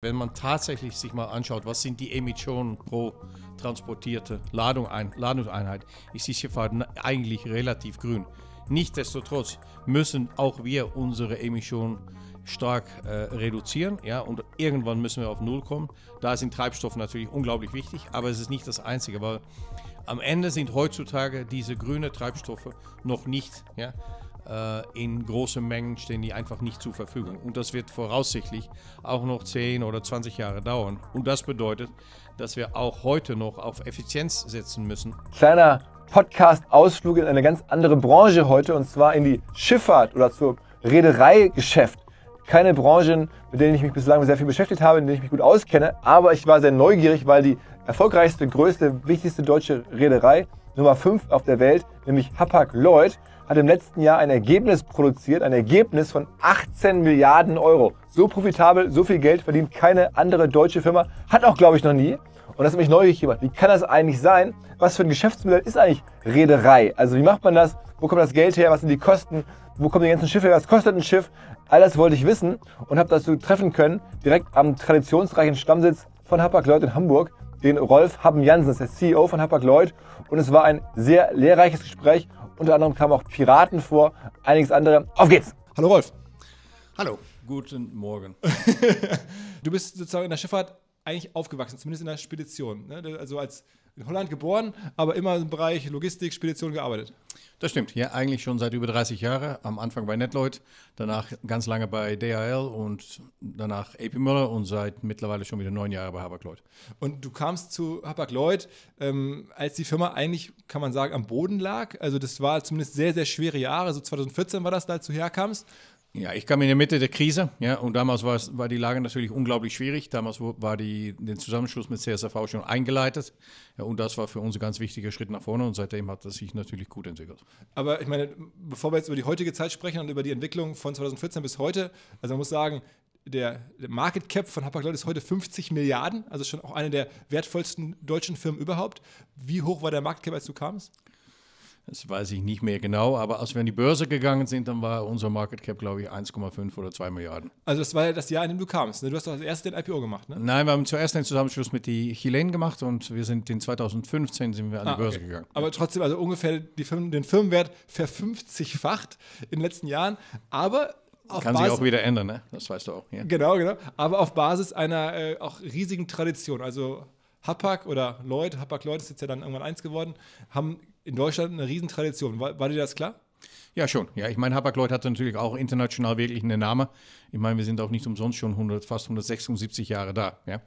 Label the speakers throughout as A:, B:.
A: Wenn man tatsächlich sich mal anschaut, was sind die Emissionen pro transportierte Ladung ein, Ladungseinheit, ist die Schifffahrt eigentlich relativ grün. Nichtsdestotrotz müssen auch wir unsere Emissionen stark äh, reduzieren. Ja, und irgendwann müssen wir auf Null kommen. Da sind Treibstoffe natürlich unglaublich wichtig, aber es ist nicht das Einzige, weil am Ende sind heutzutage diese grünen Treibstoffe noch nicht ja, äh, in großen Mengen stehen die einfach nicht zur Verfügung. Und das wird voraussichtlich auch noch 10 oder 20 Jahre dauern. Und das bedeutet, dass wir auch heute noch auf Effizienz setzen müssen.
B: Kleiner Podcast-Ausflug in eine ganz andere Branche heute, und zwar in die Schifffahrt oder zur Reedereigeschäft. Keine Branchen, mit denen ich mich bislang sehr viel beschäftigt habe, in denen ich mich gut auskenne, aber ich war sehr neugierig, weil die erfolgreichste, größte, wichtigste deutsche Reederei, Nummer 5 auf der Welt, nämlich Hapag-Lloyd, hat im letzten Jahr ein Ergebnis produziert, ein Ergebnis von 18 Milliarden Euro. So profitabel, so viel Geld verdient keine andere deutsche Firma, hat auch, glaube ich, noch nie. Und das hat mich neugierig gemacht. Wie kann das eigentlich sein? Was für ein Geschäftsmodell ist eigentlich Reederei? Also wie macht man das? Wo kommt das Geld her? Was sind die Kosten? Wo kommen die ganzen Schiffe her? Was kostet ein Schiff? All das wollte ich wissen und habe dazu treffen können, direkt am traditionsreichen Stammsitz von Hapag-Lloyd in Hamburg, den Rolf Haben Jansen, der CEO von Hapag-Lloyd. Und es war ein sehr lehrreiches Gespräch unter anderem kamen auch Piraten vor, einiges andere. Auf geht's! Hallo Rolf. Hallo. Guten Morgen. du bist sozusagen in der Schifffahrt eigentlich aufgewachsen, zumindest in der Spedition. Ne? Also als in Holland geboren, aber immer im Bereich Logistik, Spedition gearbeitet.
A: Das stimmt. Ja, eigentlich schon seit über 30 Jahren. Am Anfang bei Netloid, danach ganz lange bei DHL und danach AP Müller und seit
B: mittlerweile schon wieder neun Jahre bei Hapag-Lloyd. Und du kamst zu Hapag-Lloyd, ähm, als die Firma eigentlich, kann man sagen, am Boden lag. Also das war zumindest sehr, sehr schwere Jahre. So 2014 war das, da als du herkamst. Ja, ich kam in der Mitte der Krise, ja, und damals war, es, war die Lage natürlich unglaublich schwierig.
A: Damals war die, den Zusammenschluss mit CSV schon eingeleitet, ja, und das war für uns ein ganz wichtiger Schritt nach vorne. Und seitdem hat das sich natürlich gut entwickelt.
B: Aber ich meine, bevor wir jetzt über die heutige Zeit sprechen und über die Entwicklung von 2014 bis heute, also man muss sagen, der, Market Cap von Hapag-Lloyd ist heute 50 Milliarden, also schon auch eine der wertvollsten deutschen Firmen überhaupt. Wie hoch war der Market Cap, als du kamst?
A: das weiß ich nicht mehr genau, aber als wir an die Börse gegangen sind, dann war unser Market Cap, glaube ich, 1,5 oder 2 Milliarden.
B: Also das war ja das Jahr, in dem du kamst. Ne? Du hast doch als erstes den IPO gemacht, ne?
A: Nein, wir haben zuerst den Zusammenschluss mit die Chilen gemacht und wir sind in 2015 sind wir an ah, die Börse okay. gegangen.
B: Aber trotzdem, also ungefähr Firmen, den Firmenwert verfünfzigfacht in den letzten Jahren, aber auf Kann Basis, sich auch wieder ändern, ne?
A: Das weißt du auch. Ja. Genau,
B: genau. Aber auf Basis einer äh, auch riesigen Tradition. Also Hapag oder Lloyd, Hapag Lloyd ist jetzt ja dann irgendwann eins geworden, haben in Deutschland eine Riesentradition. War, war dir das klar?
A: Ja, schon. Ja, ich meine, Hapag-Lloyd hat natürlich auch international wirklich einen Namen. Ich meine, wir sind auch nicht umsonst schon 100, fast 176 Jahre da. Ja?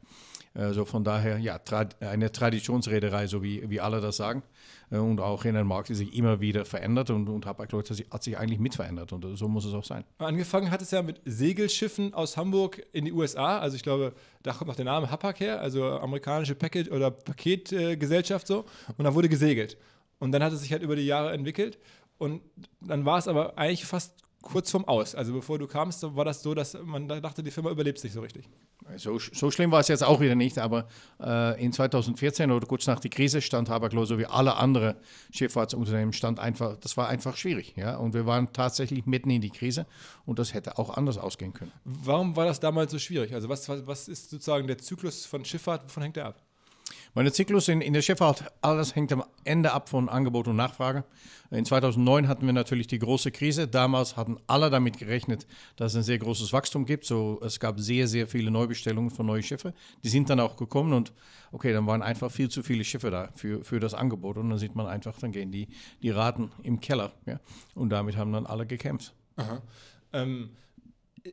A: Also von daher, ja, eine Traditionsrederei, so wie, wie alle das sagen. Äh, und auch in einem Markt, der sich immer wieder verändert und, und Hapag-Lloyd hat sich eigentlich mitverändert und äh, so muss es auch sein.
B: Angefangen hat es ja mit Segelschiffen aus Hamburg in die USA. Also ich glaube, da kommt auch der Name Hapag her, also amerikanische Package- oder Paketgesellschaft äh, so. Und da wurde gesegelt. Und dann hat es sich halt über die Jahre entwickelt. Und dann war es aber eigentlich fast kurz vorm Aus. Also bevor du kamst, war das so, dass man dachte, die Firma überlebt sich so richtig.
A: So, so schlimm war es jetzt auch wieder nicht, aber äh, in 2014 oder kurz nach der Krise stand Habaklo, so wie alle anderen Schifffahrtsunternehmen, stand einfach, das war einfach schwierig. Ja? Und wir waren tatsächlich mitten in die Krise und das hätte auch anders ausgehen können.
B: Warum war das damals so schwierig? Also was, was, was ist sozusagen der Zyklus von Schifffahrt, wovon hängt der ab?
A: Meine Zyklus in, in der Schifffahrt, alles hängt am Ende ab von Angebot und Nachfrage. In 2009 hatten wir natürlich die große Krise. Damals hatten alle damit gerechnet, dass es ein sehr großes Wachstum gibt. So, es gab sehr, sehr viele Neubestellungen von neuen Schiffen. Die sind dann auch gekommen und okay, dann waren einfach viel zu viele Schiffe da für, für das Angebot. Und dann sieht man einfach, dann gehen die, die Raten im Keller. Ja? Und damit haben dann alle gekämpft.
B: Aha. Ähm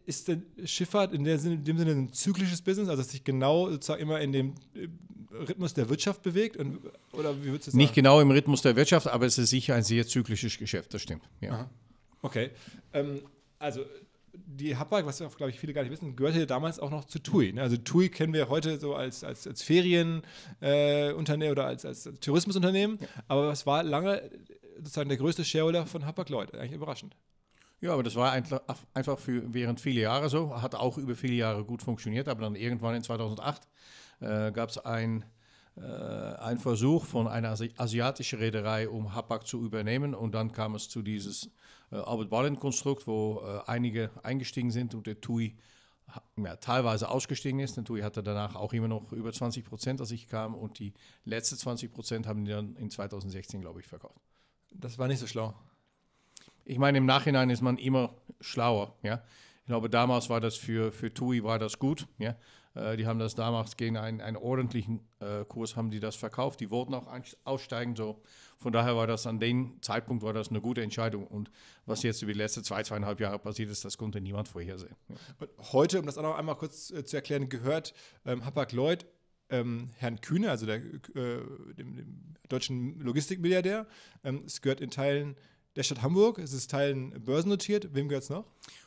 B: ist denn Schifffahrt in, Sinne, in, dem Sinne ein zyklisches Business, also dass sich genau sozusagen immer in dem äh, Rhythmus der Wirtschaft bewegt? Und, oder wie würdest du Nicht
A: genau im Rhythmus der Wirtschaft, aber es ist sicher ein sehr zyklisches Geschäft, das stimmt.
B: Ja. Okay. Ähm, also die Hapag, was auch, glaube ich viele gar nicht wissen, gehörte damals auch noch zu TUI. Ne? Also TUI kennen wir heute so als, als, als Ferienunternehmen äh, oder als, als Tourismusunternehmen, ja. aber es war lange sozusagen der größte Shareholder von Hapag-Lloyd. Eigentlich überraschend. Ja,
A: aber das war einfach für, während viele Jahre so, hat auch über viele Jahre gut funktioniert, aber dann irgendwann in 2008 äh, gab es ein, äh, einen Versuch von einer asiatischen Reederei, um Hapag zu übernehmen und dann kam es zu dieses äh, Albert-Ballen-Konstrukt, wo äh, einige eingestiegen sind und der TUI ja, teilweise ausgestiegen ist. Der TUI hatte danach auch immer noch über 20 Prozent, als ich kam und die letzten 20 Prozent haben die dann in 2016, glaube ich, verkauft. Das war nicht so schlau ich meine, im Nachhinein ist man immer schlauer, ja. Ich glaube, damals war das für, für TUI war das gut, ja. Äh, die haben das damals gegen einen, einen ordentlichen äh, Kurs haben die das verkauft. Die wollten auch aussteigen, so. Von daher war das an dem Zeitpunkt war das eine gute Entscheidung. Und was jetzt über die letzten zwei,
B: zweieinhalb Jahre passiert ist, das konnte niemand vorhersehen. Ja. heute, um das auch noch einmal kurz äh, zu erklären, gehört ähm, Hapag-Lloyd ähm, Herrn Kühne, also der, äh, dem, dem, deutschen Logistikmilliardär. Ähm, es gehört in Teilen der Stadt Hamburg. Es ist Teilen börsennotiert. Wem gehört es noch?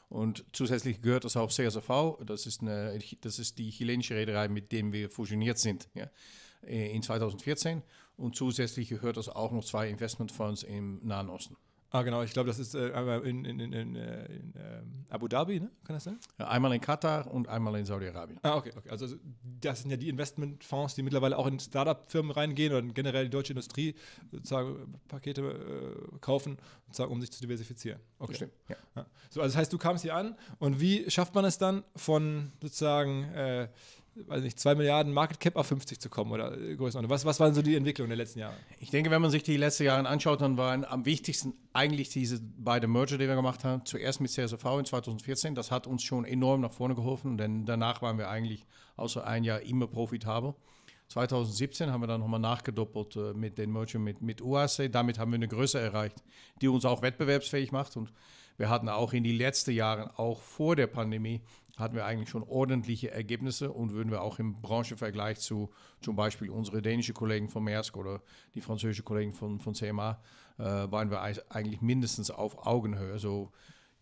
B: Und zusätzlich gehört das auch CSV. Das ist, eine, das ist die chilenische
A: Reederei, mit dem wir fusioniert sind ja, äh, in 2014. Und zusätzlich gehört das auch noch zwei Investmentfonds im Nahen Osten.
B: Ah, genau, ich glaube, das ist äh, einmal äh, in, in, in, in, äh, in äh, Abu Dhabi, ne? Kann das sein? Ja, einmal in Katar und einmal in Saudi-Arabien. Ah, okay, okay. Also das sind ja die Investmentfonds, die mittlerweile auch in Startup-Firmen reingehen oder generell die deutsche Industrie sozusagen äh, Pakete äh, kaufen, sozusagen, um sich zu diversifizieren. Okay. Stimmt. Ja. Ja. So, also das heißt, du kamst hier an und wie schafft man es dann von sozusagen weiß nicht, 2 Milliarden Market Cap auf 50 zu kommen oder Größenordnung? Was, was waren so die Entwicklungen der letzten Jahre? Ich denke,
A: wenn man sich die letzten Jahre anschaut, dann waren am wichtigsten eigentlich diese beiden Merger, die wir gemacht haben. Zuerst mit CSV in 2014. Das hat uns schon enorm nach vorne geholfen, denn danach waren wir eigentlich außer ein Jahr immer profitabel. 2017 haben wir dann nochmal nachgedoppelt äh, mit den Merger mit, mit UAC. Damit haben wir eine Größe erreicht, die uns auch wettbewerbsfähig macht und wir hatten auch in den letzten Jahren, auch vor der Pandemie, hatten wir eigentlich schon ordentliche Ergebnisse und würden wir auch im Branchenvergleich zu zum Beispiel unsere dänischen Kollegen von Maersk oder die französischen Kollegen von, von CMA, äh, waren wir eigentlich mindestens auf Augenhöhe. So,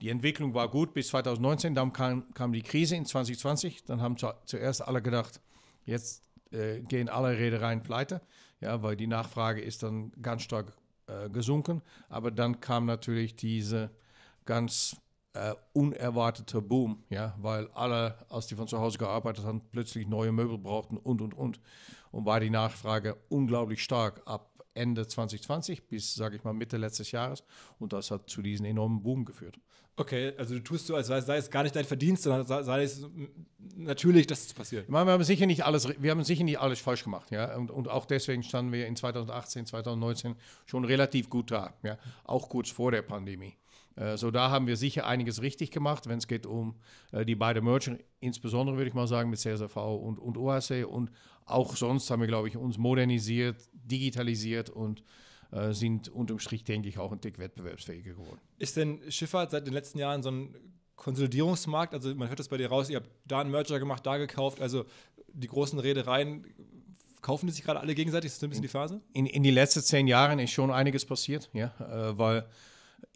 A: die Entwicklung war gut bis 2019, dann kam, kam die Krise in 2020, dann haben zu, zuerst alle gedacht, jetzt äh, gehen alle Reedereien pleite, ja, weil die Nachfrage ist dann ganz stark äh, gesunken, aber dann kam natürlich diese ganz äh, unerwarteter Boom, ja, weil alle, als die von zu Hause gearbeitet haben, plötzlich neue Möbel brauchten und und und. Und war die Nachfrage unglaublich stark ab Ende 2020 bis, sage ich mal, Mitte letztes Jahres. Und das hat zu diesem enormen Boom geführt.
B: Okay, also du tust so, als sei es gar nicht dein Verdienst, sondern sei es natürlich, dass es passiert. Ich meine,
A: wir haben sicher nicht alles, wir haben sicher nicht alles falsch gemacht, ja. Und, und auch deswegen standen wir in 2018, 2019 schon relativ gut da, ja. Auch kurz vor der Pandemie. Äh, so, da haben wir sicher einiges richtig gemacht, wenn es geht um äh, die beiden Merchants, insbesondere würde ich mal sagen mit CSV und, und OAC. Und auch sonst haben wir, glaube ich, uns modernisiert, digitalisiert und äh, sind unterm Strich, denke ich, auch ein Tick wettbewerbsfähiger geworden.
B: Ist denn Schifffahrt seit den letzten Jahren so ein Konsolidierungsmarkt? Also man hört das bei dir raus, ihr habt da einen Merger gemacht, da gekauft, also die großen Reedereien kaufen die sich gerade alle gegenseitig? Ist das ein bisschen die Phase?
A: In, in die letzten zehn Jahren ist schon einiges passiert, ja, äh, weil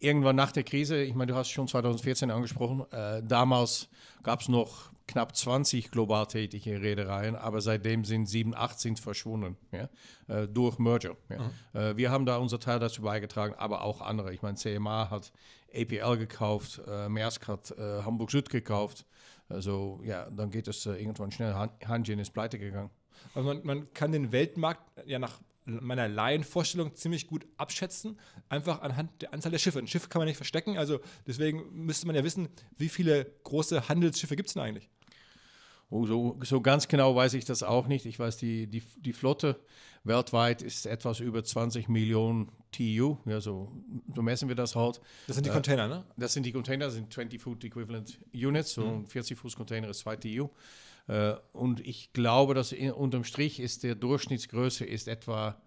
A: irgendwann nach der Krise, ich meine, du hast schon 2014 angesprochen, äh, damals gab es noch knapp 20 global tätige Reedereien, aber seitdem sind 7, 8 sind verschwunden ja, äh, durch Merger. Ja. Mhm. Äh, wir haben da unser Teil dazu beigetragen, aber auch andere. Ich meine, CMA hat APL gekauft, äh, Maersk hat äh, Hamburg Süd gekauft. Also ja, dann geht es äh, irgendwann schnell. Han
B: Hanjin ist pleite gegangen. Also man, man, kann den Weltmarkt ja nach meiner Laienvorstellung ziemlich gut abschätzen, einfach anhand der Anzahl der Schiffe. Ein Schiff kann man nicht verstecken, also deswegen müsste man ja wissen, wie viele große Handelsschiffe gibt es denn eigentlich?
A: Oh, so, so, ganz genau weiß ich das auch nicht. Ich weiß, die, die, die Flotte weltweit ist etwas über 20 Millionen TU. Ja, so, so messen wir das halt. Das sind die äh, Container, äh, ne? Das sind die Container, das sind 20 Foot Equivalent Units. So mhm. ein 40 Fuß Container ist 2 TU. Äh, und ich glaube, dass unterm Strich ist der Durchschnittsgröße ist etwa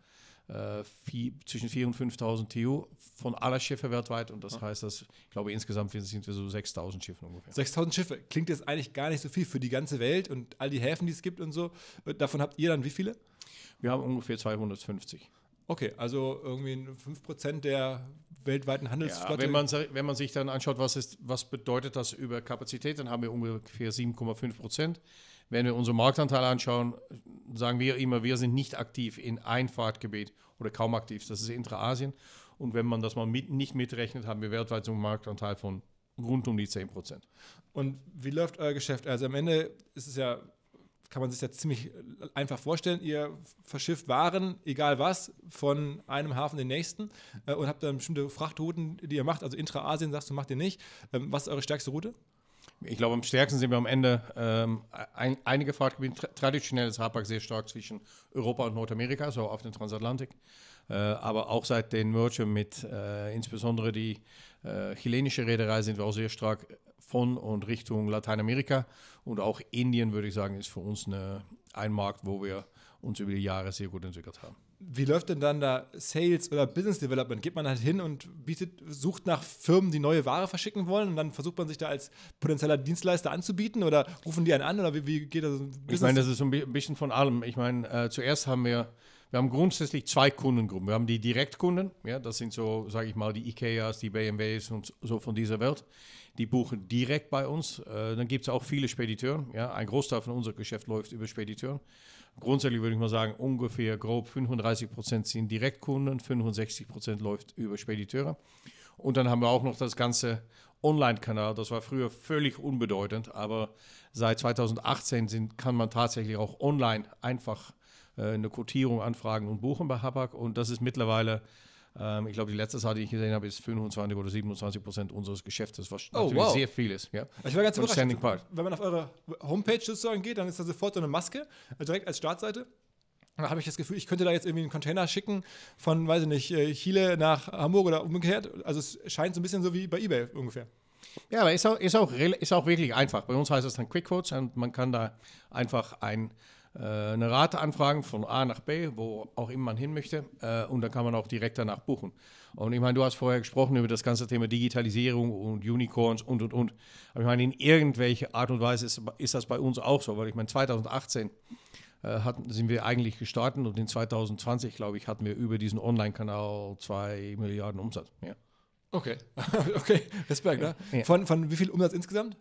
A: äh, vier, zwischen 4.000 und 5.000 TU von aller Schiffe weltweit. Und das ja. heißt, dass, ich glaube, insgesamt sind
B: wir so 6.000 Schiffe ungefähr. 6.000 Schiffe klingt jetzt eigentlich gar nicht so viel für die ganze Welt und all die Häfen, die es gibt und so. Davon habt ihr dann wie viele? Wir haben ungefähr 250. Okay, also irgendwie 5% der weltweiten Handelsflotte. Ja, wenn, man, wenn man sich dann anschaut, was, ist,
A: was bedeutet das über Kapazität, dann haben wir ungefähr 7,5 Wenn wir unseren Marktanteil anschauen, sagen wir immer, wir sind nicht aktiv in Einfahrtgebiet oder kaum aktiv, das ist Intra-Asien. Und wenn man das mal mit, nicht mitrechnet, haben wir weltweit so einen Marktanteil von
B: rund um die 10 Und wie läuft euer Geschäft? Also am Ende ist es ja kann man sich jetzt ziemlich äh, einfach vorstellen. Ihr verschifft Waren, egal was, von einem Hafen in den nächsten äh, und habt dann bestimmte Frachtrouten, die ihr macht. Also Intra-Asien sagst du, macht ihr nicht. Ähm, was ist eure stärkste Route?
A: Ich glaube, am stärksten sind wir am Ende ähm, ein, einige Fahrtgebiete. Traditionell ist Hapag sehr stark zwischen Europa und Nordamerika, so auf den Transatlantik. Äh, aber auch seit den Merger mit äh, insbesondere die äh, chilenische Reederei sind wir auch sehr stark von und Richtung Lateinamerika. Und auch Indien, würde ich sagen, ist für uns eine,
B: ein Markt, wo wir uns über die Jahre sehr gut entwickelt haben. Wie läuft denn dann da Sales oder Business Development? Geht man halt hin und bietet, sucht nach Firmen, die neue Ware verschicken wollen und dann versucht man sich da als potenzieller Dienstleister anzubieten oder rufen die einen an oder wie, wie geht das? Business? Ich meine, das
A: ist ein bisschen von allem. Ich meine, äh, zuerst haben wir, wir haben grundsätzlich zwei Kundengruppen. Wir haben die Direktkunden, ja, das sind so, sage ich mal, die Ikeas, die BMWs und so von dieser Welt die buchen direkt bei uns. Äh, dann gibt es auch viele Spediteuren. Ja? Ein Großteil von unserem Geschäft läuft über Spediteuren. Grundsätzlich würde ich mal sagen, ungefähr grob 35 Prozent sind Direktkunden, 65 Prozent läuft über Spediteure. Und dann haben wir auch noch das ganze Online-Kanal. Das war früher völlig unbedeutend, aber seit 2018 sind, kann man tatsächlich auch online einfach äh, eine Quotierung anfragen und buchen bei Habak. Und das ist mittlerweile ähm, ich glaube, die letzte Zahl, die ich gesehen habe, ist 25 oder 27 Prozent unseres Geschäftes, was oh, natürlich wow. sehr viel ist. Ja? Ich war ganz überrascht, wenn
B: man auf eure Homepage sozusagen geht, dann ist da sofort so eine Maske, äh, direkt als Startseite. Da habe ich das Gefühl, ich könnte da jetzt irgendwie einen Container schicken von, weiß ich nicht, äh, Chile nach Hamburg oder umgekehrt. Also es scheint so ein bisschen so wie bei eBay ungefähr.
A: Ja, aber ist auch, ist auch, ist auch wirklich einfach. Bei uns heißt es dann Quick Quotes und man kann da einfach ein äh, eine Rate anfragen von A nach B, wo auch immer man hin möchte. Äh, und dann kann man auch direkt danach buchen. Und ich meine, du hast vorher gesprochen über das ganze Thema Digitalisierung und Unicorns und, und, und. Aber ich meine, in irgendwelcher Art und Weise ist, ist das bei uns auch so, weil ich meine, 2018 äh, hatten, sind wir eigentlich gestartet und in 2020, glaube ich, hatten wir über diesen Online-Kanal 2 Milliarden Umsatz.
B: Ja. Okay, okay, Respekt. Ne? Ja. Ne?
A: Von, von wie viel Umsatz insgesamt?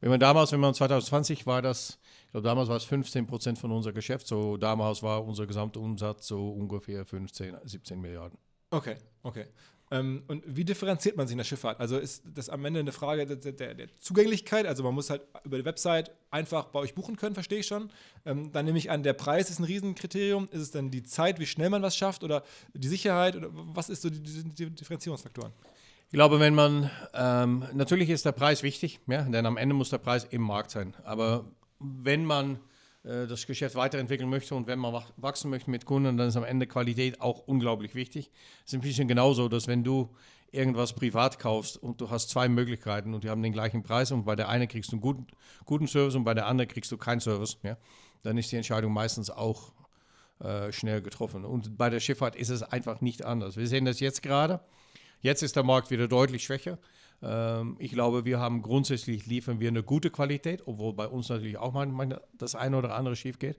A: Wenn man damals, wenn man 2020 war, das ich glaube, damals war es 15 Prozent von unser Geschäft. So damals war unser gesamter Umsatz so ungefähr 15, 17 Milliarden.
B: Okay, okay. Ähm, und wie differenziert man sich in der Schifffahrt? Also ist das am Ende eine Frage der, der, der Zugänglichkeit? Also man muss halt über die Website einfach bei euch buchen können, verstehe ich schon. Ähm, dann nehme ich an, der Preis ist ein Riesenkriterium. Ist es dann die Zeit, wie schnell man was schafft oder die Sicherheit? Oder was ist so die, die, die Differenzierungsfaktoren? Ich glaube, wenn
A: man, ähm, natürlich ist der Preis wichtig, ja, denn am Ende muss der Preis im Markt sein. Aber wenn man äh, das Geschäft weiterentwickeln möchte und wenn man wachsen möchte mit Kunden, dann ist am Ende Qualität auch unglaublich wichtig. Es ist ein bisschen genauso, dass wenn du irgendwas privat kaufst und du hast zwei Möglichkeiten und die haben den gleichen Preis und bei der einen kriegst du einen guten, guten Service und bei der anderen kriegst du keinen Service, ja, dann ist die Entscheidung meistens auch äh, schnell getroffen. Und bei der Schifffahrt ist es einfach nicht anders. Wir sehen das jetzt gerade. Jetzt ist der Markt wieder deutlich schwächer. Ähm, ich glaube, wir haben grundsätzlich liefern wir eine gute Qualität, obwohl bei uns natürlich auch manchmal das eine oder andere schief geht.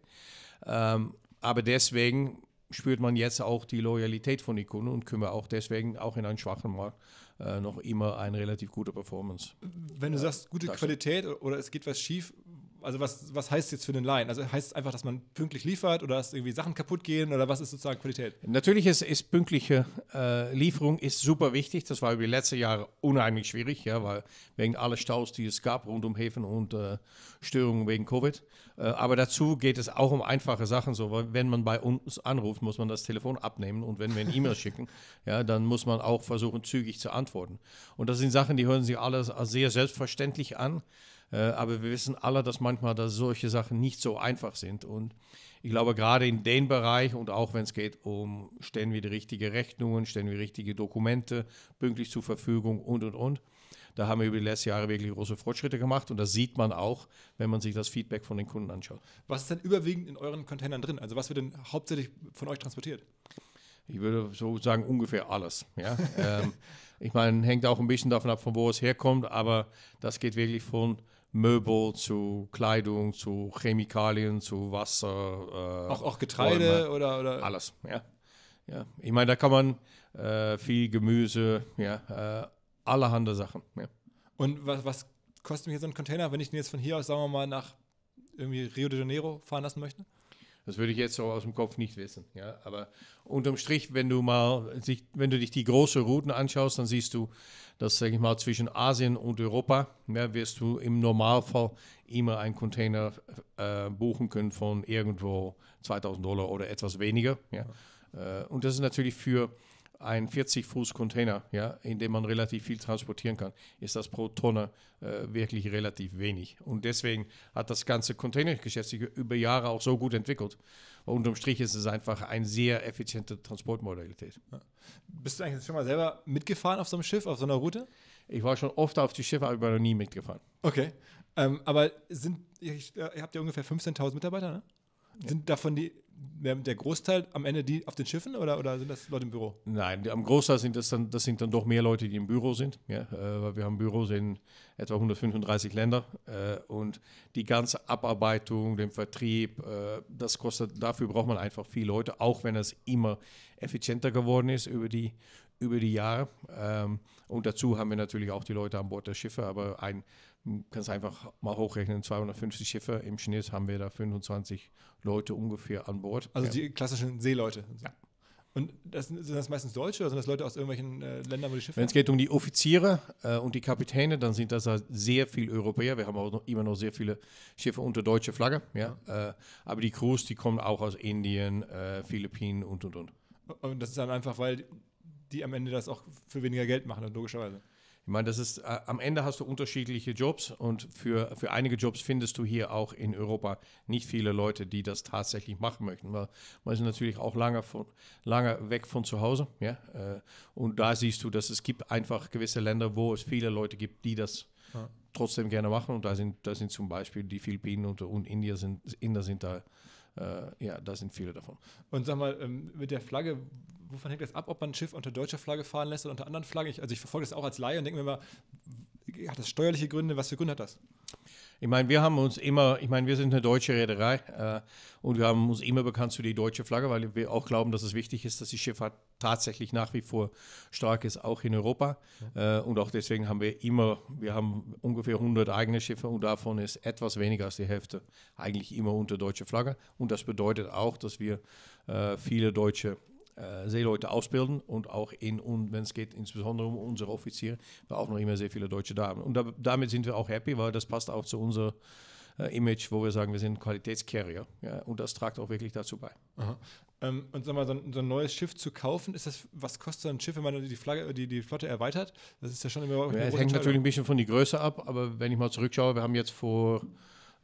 A: Ähm, aber deswegen spürt man jetzt auch die Loyalität von den Kunden und können wir auch deswegen auch in einem schwachen Markt äh, noch immer eine relativ gute Performance. Wenn du sagst, gute Qualität
B: oder es geht was schief, also was, was heißt jetzt für den Laien? Also heißt es einfach, dass man pünktlich liefert oder dass irgendwie Sachen kaputt gehen oder was ist sozusagen Qualität?
A: Natürlich ist, ist pünktliche äh, Lieferung ist super wichtig. Das war über die letzten Jahre unheimlich schwierig, ja, weil wegen aller Staus, die es gab rund um Häfen und äh, Störungen wegen Covid. Äh, aber dazu geht es auch um einfache Sachen. So, wenn man bei uns anruft, muss man das Telefon abnehmen und wenn wir ein E-Mail schicken, ja, dann muss man auch versuchen, zügig zu antworten. Und das sind Sachen, die hören sich alle sehr selbstverständlich an. Äh, aber wir wissen alle, dass manchmal dass solche Sachen nicht so einfach sind. Und ich glaube, gerade in dem Bereich und auch wenn es geht um, stellen wir die richtigen Rechnungen, stellen wir richtige Dokumente pünktlich zur Verfügung und, und, und. Da haben wir über die letzten Jahre wirklich große Fortschritte gemacht und das sieht man auch, wenn man sich das Feedback von den Kunden anschaut. Was ist denn
B: überwiegend in euren Containern drin? Also was wird denn hauptsächlich von euch transportiert?
A: Ich würde so sagen, ungefähr alles. Ja? ähm, ich meine, hängt auch ein bisschen davon ab, von wo es herkommt, aber das geht wirklich von Möbel, zu Kleidung, zu Chemikalien, zu Wasser. Äh, auch, auch, Getreide Räume, oder,
B: oder? Alles, ja. ja.
A: Ich meine, da kann man äh, viel Gemüse, ja, äh, allerhande Sachen. Ja.
B: Und was, was kostet mir so ein Container, wenn ich den jetzt von hier aus, sagen wir mal, nach irgendwie Rio de Janeiro fahren lassen möchte?
A: Das würde ich jetzt so aus dem Kopf nicht wissen. Ja? Aber unterm Strich, wenn du mal wenn du dich die großen Routen anschaust, dann siehst du, dass, sage ich mal, zwischen Asien und Europa ja, wirst du im Normalfall immer einen Container äh, buchen können von irgendwo 2000 Dollar oder etwas weniger. Ja? ja. Äh, und das ist natürlich für ein 40-Fuß-Container, ja, in dem man relativ viel transportieren kann, ist das pro Tonne äh, wirklich relativ wenig. Und deswegen hat das ganze Containergeschäft sich über Jahre auch so gut entwickelt. unterm Strich ist es einfach eine sehr effiziente Transportmodalität. Ja.
B: Bist du eigentlich schon mal selber mitgefahren auf so einem Schiff, auf so einer Route? Ich war schon oft auf die Schiffe, aber ich war noch nie mitgefahren. Okay. Ähm, aber sind, ihr, ihr habt ja ungefähr 15.000 Mitarbeiter, ne? Sind davon die, der Großteil am Ende die auf den Schiffen oder, oder sind das Leute im Büro?
A: Nein, am Großteil sind das dann, das sind dann doch mehr Leute, die im Büro sind. Ja, äh, weil wir haben Büros in etwa 135 Länder äh, und die ganze Abarbeitung, den Vertrieb, äh, das kostet, dafür braucht man einfach viele Leute, auch wenn es immer effizienter geworden ist über die, über die Jahre. Ähm, und dazu haben wir natürlich auch die Leute an Bord der Schiffe, aber ein kannst einfach mal hochrechnen, 250 Schiffe, im Schnitt haben wir da 25 Leute ungefähr an Bord. Also ja.
B: die klassischen Seeleute. Ja. Und das, sind das meistens Deutsche oder sind das Leute aus irgendwelchen äh, Ländern, wo die Schiffe Wenn es geht
A: um die Offiziere äh, und die Kapitäne, dann sind das sehr viel Europäer. Wir haben auch noch, immer noch sehr viele Schiffe unter deutscher Flagge. Ja? ja. Äh, aber die Crews, die kommen auch aus Indien, äh, Philippinen und, und, und.
B: Und das ist dann einfach, weil die am Ende das auch für weniger Geld machen, logischerweise.
A: Ich meine, das ist, äh, am Ende hast du unterschiedliche Jobs und für, für einige Jobs findest du hier auch in Europa nicht viele Leute, die das tatsächlich machen möchten. Weil man ist natürlich auch lange, von, lange weg von zu Hause. Ja? Äh, und da siehst du, dass es gibt einfach gewisse Länder, wo es viele Leute gibt, die das ja. trotzdem gerne machen. Und da sind, da sind zum Beispiel die Philippinen und, und India sind, Inder sind da.
B: Äh, ja, da sind viele davon. Und sag mal, ähm, mit der Flagge, wovon hängt das ab, ob man ein Schiff unter deutscher Flagge fahren lässt oder unter anderen Flaggen? Ich, also ich verfolge das auch als Laie und denke mir immer, hat das steuerliche Gründe? Was für Gründe hat das?
A: Ich meine, wir haben uns immer, ich meine, wir sind eine deutsche Reederei äh, und wir haben uns immer bekannt für die deutsche Flagge, weil wir auch glauben, dass es wichtig ist, dass die Schifffahrt tatsächlich nach wie vor stark ist, auch in Europa. Ja. Äh, und auch deswegen haben wir immer, wir haben ungefähr 100 eigene Schiffe und davon ist etwas weniger als die Hälfte eigentlich immer unter deutscher Flagge. Und das bedeutet auch, dass wir äh, viele deutsche Seeleute eh, ausbilden und auch in, und wenn es geht, insbesondere um unsere Offiziere, wir auch noch immer sehr viele deutsche Damen. Und da, damit sind wir auch happy, weil das passt auch zu unserer Image, wo wir sagen, wir sind Qualitätscarrier. Ja, und das tragt auch wirklich dazu bei.
B: Ähm, und sag mal, so ein, so ein, neues Schiff zu kaufen, ist das, was kostet so ein Schiff, wenn man die, Flagge, die, die Flotte erweitert? Das ist ja schon immer. Ja, es hängt natürlich ein
A: bisschen von der Größe ab, aber wenn ich mal zurückschaue, wir haben jetzt vor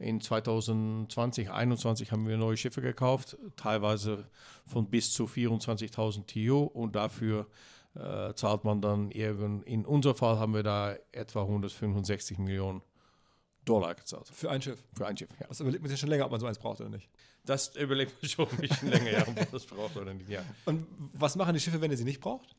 A: in 2020, 2021 haben wir neue Schiffe gekauft, teilweise von bis zu 24.000 TU und dafür äh, zahlt man dann irgend, in unserem Fall haben wir da etwa 165
B: Millionen Dollar gezahlt. Für ein Schiff? Für ein Schiff, ja. Das überlegt man sich schon länger, ob man so eins braucht oder nicht. Das überlegt man schon ein bisschen länger, ja, ob man das braucht oder nicht, ja. Und was machen die Schiffe, wenn ihr sie nicht braucht?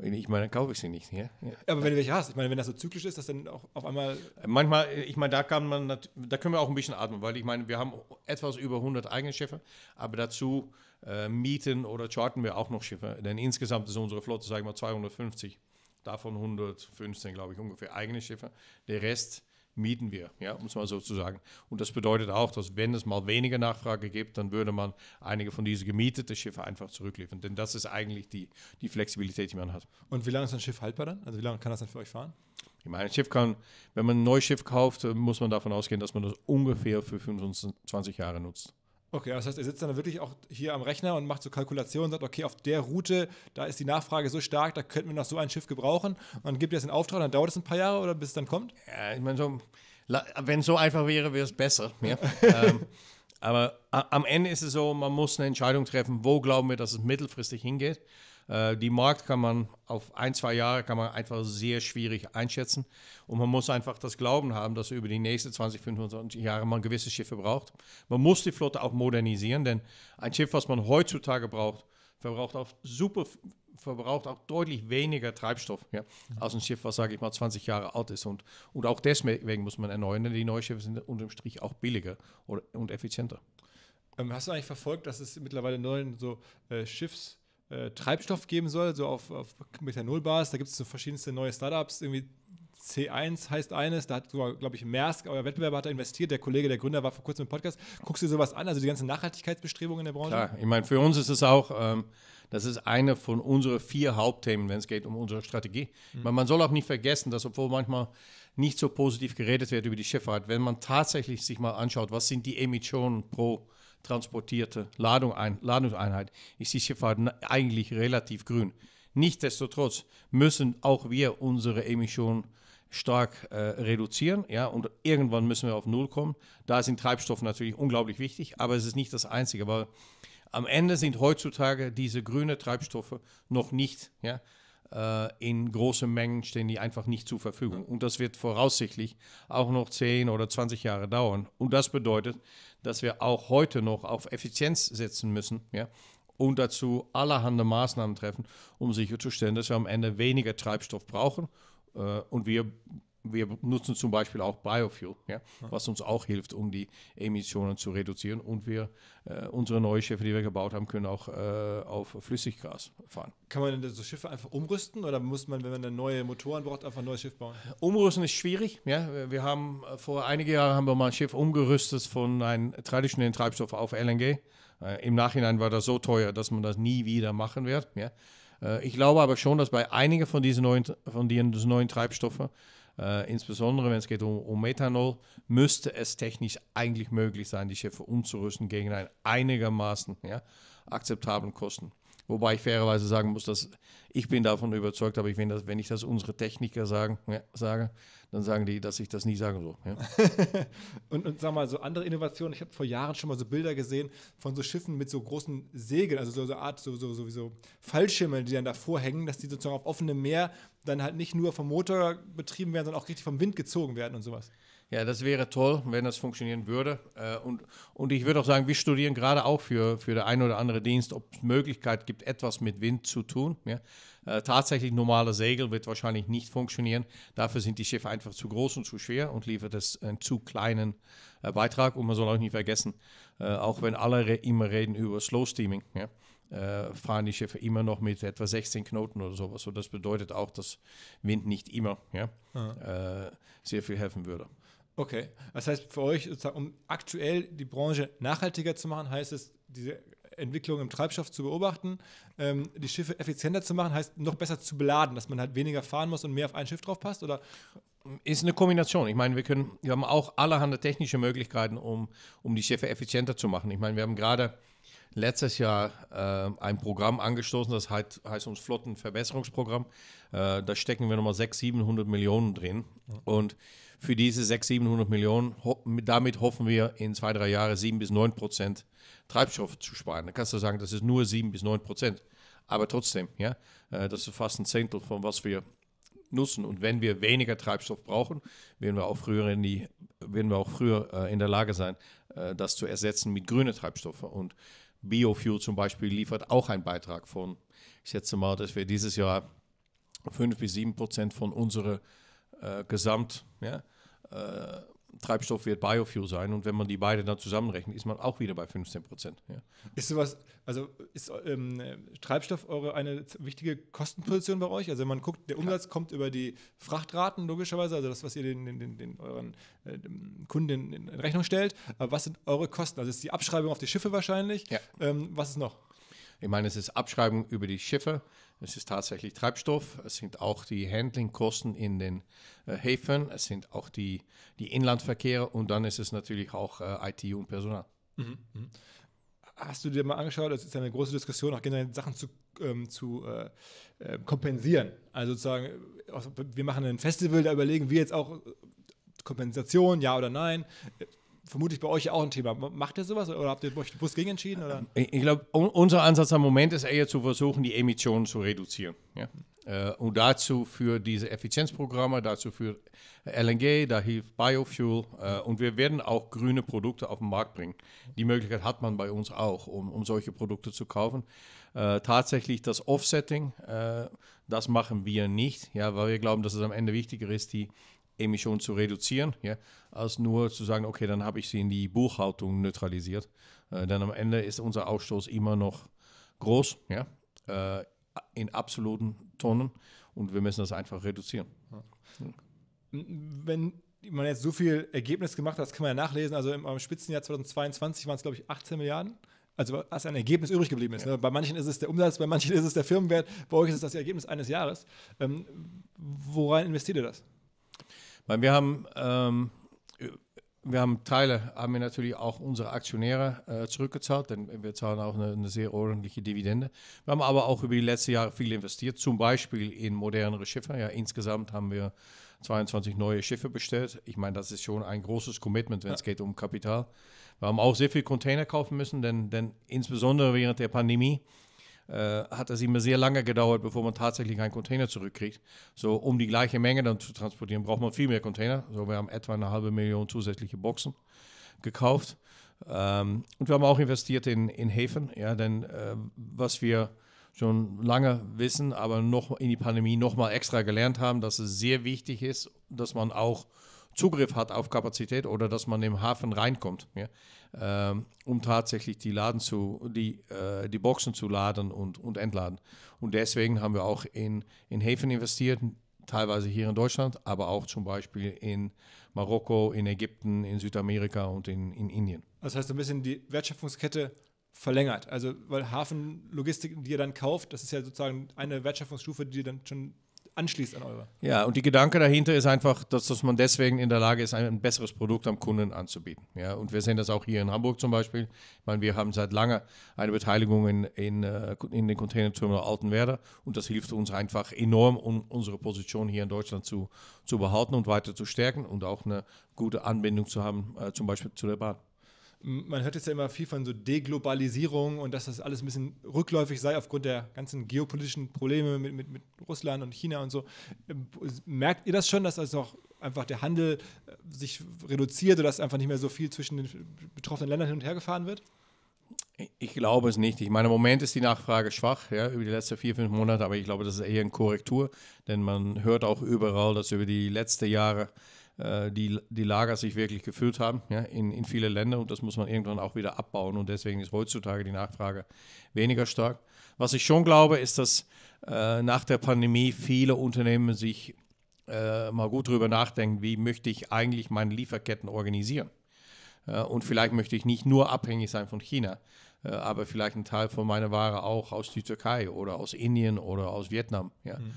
A: ich meine, dann kaufe ich sie nicht. Ja?
B: ja. Aber wenn du welche hast, ich meine, wenn das so zyklisch ist, dass dann auch
A: auf einmal. Manchmal, ich meine, da kann man, da können wir auch ein bisschen atmen, weil ich meine, wir haben etwas über 100 eigene Schiffe, aber dazu äh, mieten oder charten wir auch noch Schiffe. Denn insgesamt ist unsere Flotte, sagen wir mal, 250. Davon 115, glaube ich, ungefähr eigene Schiffe. Der Rest mieten wir, ja, um es mal so zu sagen. Und das bedeutet auch, dass wenn es mal weniger Nachfrage gibt, dann würde man einige von diesen gemieteten Schiffen einfach zurückliefern. Denn das ist eigentlich die, die Flexibilität, die man hat.
B: Und wie lange ist ein Schiff haltbar dann? Also wie lange kann das dann für euch fahren?
A: Ich meine, ein Schiff kann, wenn man ein neues Schiff kauft, muss man davon ausgehen, dass man das ungefähr für 25 Jahre nutzt.
B: Okay, das heißt, er sitzt dann wirklich auch hier am Rechner und macht so Kalkulationen und sagt, okay, auf der Route, da ist die Nachfrage so stark, da könnten wir noch so ein Schiff gebrauchen. Man gibt jetzt es in Auftrag, dann dauert es ein paar Jahre oder bis es dann kommt? Ja, ich meine, so, wenn es so einfach wäre, wäre es besser. Ja? ähm, aber
A: am Ende ist es so, man muss eine Entscheidung treffen, wo glauben wir, dass es mittelfristig hingeht. Äh, die Markt kann man auf ein, zwei Jahre kann man einfach sehr schwierig einschätzen. Und man muss einfach das Glauben haben, dass über die nächsten 20, 25 Jahre man gewisse Schiffe braucht. Man muss die Flotte auch modernisieren, denn ein Schiff, was man heutzutage braucht, verbraucht auch super verbraucht auch deutlich weniger Treibstoff ja, als ein Schiff, was, sage ich mal, 20 Jahre alt ist. Und, und auch deswegen muss man erneuern, denn die neuen Schiffe sind unterm Strich auch billiger und effizienter.
B: Ähm, hast du eigentlich verfolgt, dass es mittlerweile neuen so äh, Schiffs- äh, Treibstoff geben soll, so auf, auf Methanol-Basis. Da gibt es so verschiedenste neue Startups, irgendwie C1 heißt eines, da hat sogar, glaube ich, Maersk, euer Wettbewerber hat da investiert, der Kollege, der Gründer war vor kurzem im Podcast. Guckst du dir sowas an, also die ganzen Nachhaltigkeitsbestrebungen in der Branche? Klar, ich meine, für uns ist
A: es auch, ähm, das ist eine von unseren vier Hauptthemen, wenn es geht um unsere Strategie. Mhm. Man, man soll auch nicht vergessen, dass obwohl manchmal nicht so positiv geredet wird über die Schifffahrt, wenn man tatsächlich sich mal anschaut, was sind die Emissionen pro transportierte Ladung ein, Ladungseinheit ist die Schifffahrt eigentlich relativ grün. Nichtsdestotrotz müssen auch wir unsere Emissionen stark äh, reduzieren, ja, und irgendwann müssen wir auf Null kommen. Da sind Treibstoffe natürlich unglaublich wichtig, aber es ist nicht das Einzige, weil am Ende sind heutzutage diese grünen Treibstoffe noch nicht, ja, äh, in großen Mengen stehen die einfach nicht zur Verfügung. Und das wird voraussichtlich auch noch 10 oder 20 Jahre dauern. Und das bedeutet, dass wir auch heute noch auf Effizienz setzen müssen. Ja? Und dazu allerhande Maßnahmen treffen, um sicherzustellen, dass wir am Ende weniger Treibstoff brauchen. Äh, und wir wir nutzen zum Beispiel auch Biofuel, ja, was uns auch hilft, um die Emissionen zu reduzieren. Und wir äh, unsere neue Schiffe, die wir gebaut haben, können auch äh, auf Flüssiggas fahren.
B: Kann man denn so Schiffe einfach umrüsten oder muss man, wenn man dann neue Motoren braucht, einfach ein neues Schiff bauen?
A: Umrüsten ist schwierig. Ja. Wir haben äh, vor einigen Jahren haben wir mal ein Schiff umgerüstet von einem traditionellen Treibstoff auf LNG. Äh, Im Nachhinein war das so teuer, dass man das nie wieder machen wird. Ja. Äh, ich glaube aber schon, dass bei einigen von diesen neuen, von diesen neuen Treibstoffen äh, insbesondere wenn es geht um, um, Methanol, müsste es technisch eigentlich möglich sein, die Schiffe umzurüsten gegen einen einigermaßen ja, akzeptablen Kosten. Wobei ich fairerweise sagen muss, dass ich bin davon überzeugt, aber ich, wenn, das, wenn ich das unsere Techniker sagen, ja, sage, dann sagen die, dass ich das nie sage so. Ja.
B: und, und sag mal, so andere Innovationen, ich habe vor Jahren schon mal so Bilder gesehen von so Schiffen mit so großen Segeln, also so, so eine Art, so, so, so, so Fallschimmeln, die dann davor hängen, dass die sozusagen auf offenem Meer dann halt nicht nur vom Motor betrieben werden, sondern auch richtig vom Wind gezogen werden und sowas.
A: Ja, das wäre toll, wenn das funktionieren würde. Äh, und, und ich würde auch sagen, wir studieren gerade auch für, für den einen oder anderen Dienst, ob es Möglichkeit gibt, etwas mit Wind zu tun. Ja. Äh, tatsächlich normale Segel wird wahrscheinlich nicht funktionieren. Dafür sind die Schiffe einfach zu groß und zu schwer und liefert es einen zu kleinen äh, Beitrag. Und man soll auch nicht vergessen, auch wenn alle immer reden über Slow Steaming, ja, fahren die Schiffe immer noch mit etwa 16 Knoten oder sowas. Und das bedeutet auch, dass Wind nicht immer ja, ah. sehr viel helfen würde.
B: Okay, das heißt für euch, um aktuell die Branche nachhaltiger zu machen, heißt es, diese Entwicklung im Treibstoff zu beobachten, ähm, die Schiffe effizienter zu machen, heißt noch besser zu beladen, dass man halt weniger fahren muss und mehr auf ein Schiff drauf passt? Oder? Ist eine
A: Kombination. Ich meine, wir können, wir haben auch allerhand technische Möglichkeiten, um, um die Schiffe effizienter zu machen. Ich meine, wir haben gerade letztes Jahr äh, ein Programm angestoßen, das heißt, heißt uns Flottenverbesserungsprogramm. Äh, da stecken wir nochmal 600, 700 Millionen drin. Mhm. Und für diese 600, 700 Millionen. Damit hoffen wir in zwei, drei Jahren 7 bis 9 Prozent Treibstoff zu sparen. Da kannst du sagen, das ist nur 7 bis 9 Prozent. Aber trotzdem, ja, äh, das ist fast ein Zehntel von was wir nutzen. Und wenn wir weniger Treibstoff brauchen, werden wir auch früher in, die, werden wir auch früher, äh, in der Lage sein, äh, das zu ersetzen mit grünen Treibstoffen. Und Biofuel zum Beispiel liefert auch einen Beitrag von, ich schätze mal, dass wir dieses Jahr 5 bis 7 Prozent von unserer äh, Gesamt, ja, äh, Treibstoff wird Biofuel sein und wenn man die beiden dann zusammenrechnet, ist man auch wieder bei 15 Prozent.
B: Ja. Ist sowas, also ist ähm, Treibstoff eure eine wichtige Kostenposition bei euch? Also wenn man guckt, der Umsatz ja. kommt über die Frachtraten logischerweise, also das, was ihr den, den, den, den euren äh, Kunden in, Rechnung stellt. Aber was sind eure Kosten? Also ist die Abschreibung auf die Schiffe wahrscheinlich. Ja. Ähm, was ist noch? Ich meine, es ist Abschreibung über die Schiffe,
A: es ist tatsächlich Treibstoff, es sind auch die Handlingkosten in den äh, Häfen, es sind auch die, die Inlandverkehre und dann ist es natürlich auch äh, IT und Personal. Mhm,
B: mhm. Hast du dir mal angeschaut, es ist eine große Diskussion, auch generell Sachen zu, ähm, zu äh, äh, kompensieren. Also sozusagen, äh, wir machen ein Festival, da überlegen wir jetzt auch äh, Kompensation, ja oder nein vermutlich bei euch auch ein Thema. Macht ihr sowas oder habt ihr euch bewusst gegen entschieden? Oder?
A: Ich glaube, unser Ansatz am Moment ist eher zu versuchen, die Emissionen zu reduzieren. Ja? Äh, und dazu für diese Effizienzprogramme, dazu für LNG, da hilft Biofuel. Äh, und wir werden auch grüne Produkte auf den Markt bringen. Die Möglichkeit hat man bei uns auch, um, um solche Produkte zu kaufen. Äh, tatsächlich das Offsetting, äh, das machen wir nicht, ja, weil wir glauben, dass es am Ende wichtiger ist, die Emissionen zu reduzieren, ja, als nur zu sagen, okay, dann habe ich sie in die Buchhaltung neutralisiert. Äh, denn am Ende ist unser Ausstoß immer noch groß, ja, äh, in absoluten Tonnen und wir müssen das einfach reduzieren.
B: Wenn man jetzt so viel Ergebnis gemacht hat, das kann man ja nachlesen. Also im, im Spitzenjahr 2022 waren es, glaube ich, 18 Milliarden. Also was ein Ergebnis übrig geblieben ist. Ne? Ja. Bei manchen ist es der Umsatz, bei manchen ist es der Firmenwert, bei euch ist es das Ergebnis eines Jahres. Ähm, woran investiert ihr das?
A: Weil wir haben, ähm, wir haben Teile, haben wir natürlich auch unsere Aktionäre äh, zurückgezahlt, denn wir zahlen auch eine, eine, sehr ordentliche Dividende. Wir haben aber auch über die letzten Jahre viel investiert, zum Beispiel in modernere Schiffe. Ja, insgesamt haben wir 22 neue Schiffe bestellt. Ich meine, das ist schon ein großes Commitment, wenn es ja. geht um Kapital. Wir haben auch sehr viel Container kaufen müssen, denn, denn insbesondere während der Pandemie äh, hat es immer sehr lange gedauert, bevor man tatsächlich einen Container zurückkriegt. So, um die gleiche Menge dann zu transportieren, braucht man viel mehr Container. So, wir haben etwa eine halbe Million zusätzliche Boxen gekauft. Ähm, und wir haben auch investiert in, in Häfen, ja, denn äh, was wir schon lange wissen, aber noch in die Pandemie nochmal extra gelernt haben, dass es sehr wichtig ist, dass man auch Zugriff hat auf Kapazität oder dass man im Hafen reinkommt. Ja ähm, um tatsächlich die, Laden zu, die, äh, die Boxen zu laden und, und entladen. Und deswegen haben wir auch in, in Häfen investiert, teilweise hier in Deutschland, aber auch zum Beispiel in Marokko, in Ägypten, in Südamerika und in, in Indien.
B: Das heißt, ein bisschen die Wertschöpfungskette verlängert. Also, weil Hafenlogistik, die ihr dann kauft, das ist ja sozusagen eine Wertschöpfungsstufe, die dann schon anschließt an eure. Ja, und die
A: Gedanke dahinter ist einfach, dass, dass man deswegen in der Lage ist, ein besseres Produkt am Kunden anzubieten. Ja, und wir sehen das auch hier in Hamburg zum Beispiel. Ich meine, wir haben seit langem eine Beteiligung in, in, äh, in den Containerterminal Altenwerder und das hilft uns einfach enorm, um unsere Position hier in Deutschland zu, zu behalten und weiter zu stärken und auch eine gute Anbindung zu haben, äh, zum Beispiel zu der Bahn.
B: Man hört jetzt ja immer viel von so Deglobalisierung und dass das alles ein bisschen rückläufig sei aufgrund der ganzen geopolitischen Probleme mit, mit, mit Russland und China und so. Merkt ihr das schon, dass also auch einfach der Handel äh, sich reduziert oder dass einfach nicht mehr so viel zwischen den betroffenen Ländern hin und her gefahren wird?
A: Ich glaube es nicht. Ich meine, im Moment ist die Nachfrage schwach, ja, über die letzten vier, fünf Monate, aber ich glaube, das ist eher eine Korrektur, denn man hört auch überall, dass über die letzten Jahre äh, die, die Lager sich wirklich gefüllt haben ja, in, in viele Länder und das muss man irgendwann auch wieder abbauen und deswegen ist heutzutage die Nachfrage weniger stark. Was ich schon glaube, ist, dass äh, nach der Pandemie viele Unternehmen sich äh, mal gut drüber nachdenken, wie möchte ich eigentlich meine Lieferketten organisieren. Äh, und vielleicht möchte ich nicht nur abhängig sein von China, äh, aber vielleicht einen Teil von meiner Ware auch aus der Türkei oder aus Indien oder aus Vietnam ja, mhm.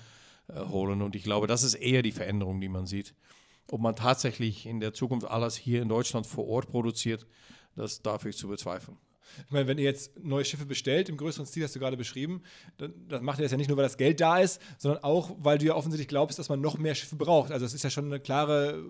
A: Äh, holen. Und ich glaube, das ist eher die Veränderung, die man sieht. Ob man
B: tatsächlich in der Zukunft alles hier in Deutschland vor Ort produziert, das darf ich zu bezweifeln. Ich meine, wenn ihr jetzt neue Schiffe bestellt, im größeren Stil hast du gerade beschrieben, dann, dann, macht ihr das ja nicht nur, weil das Geld da ist, sondern auch, weil du ja offensichtlich glaubst, dass man noch mehr Schiffe braucht. Also es ist ja schon eine klare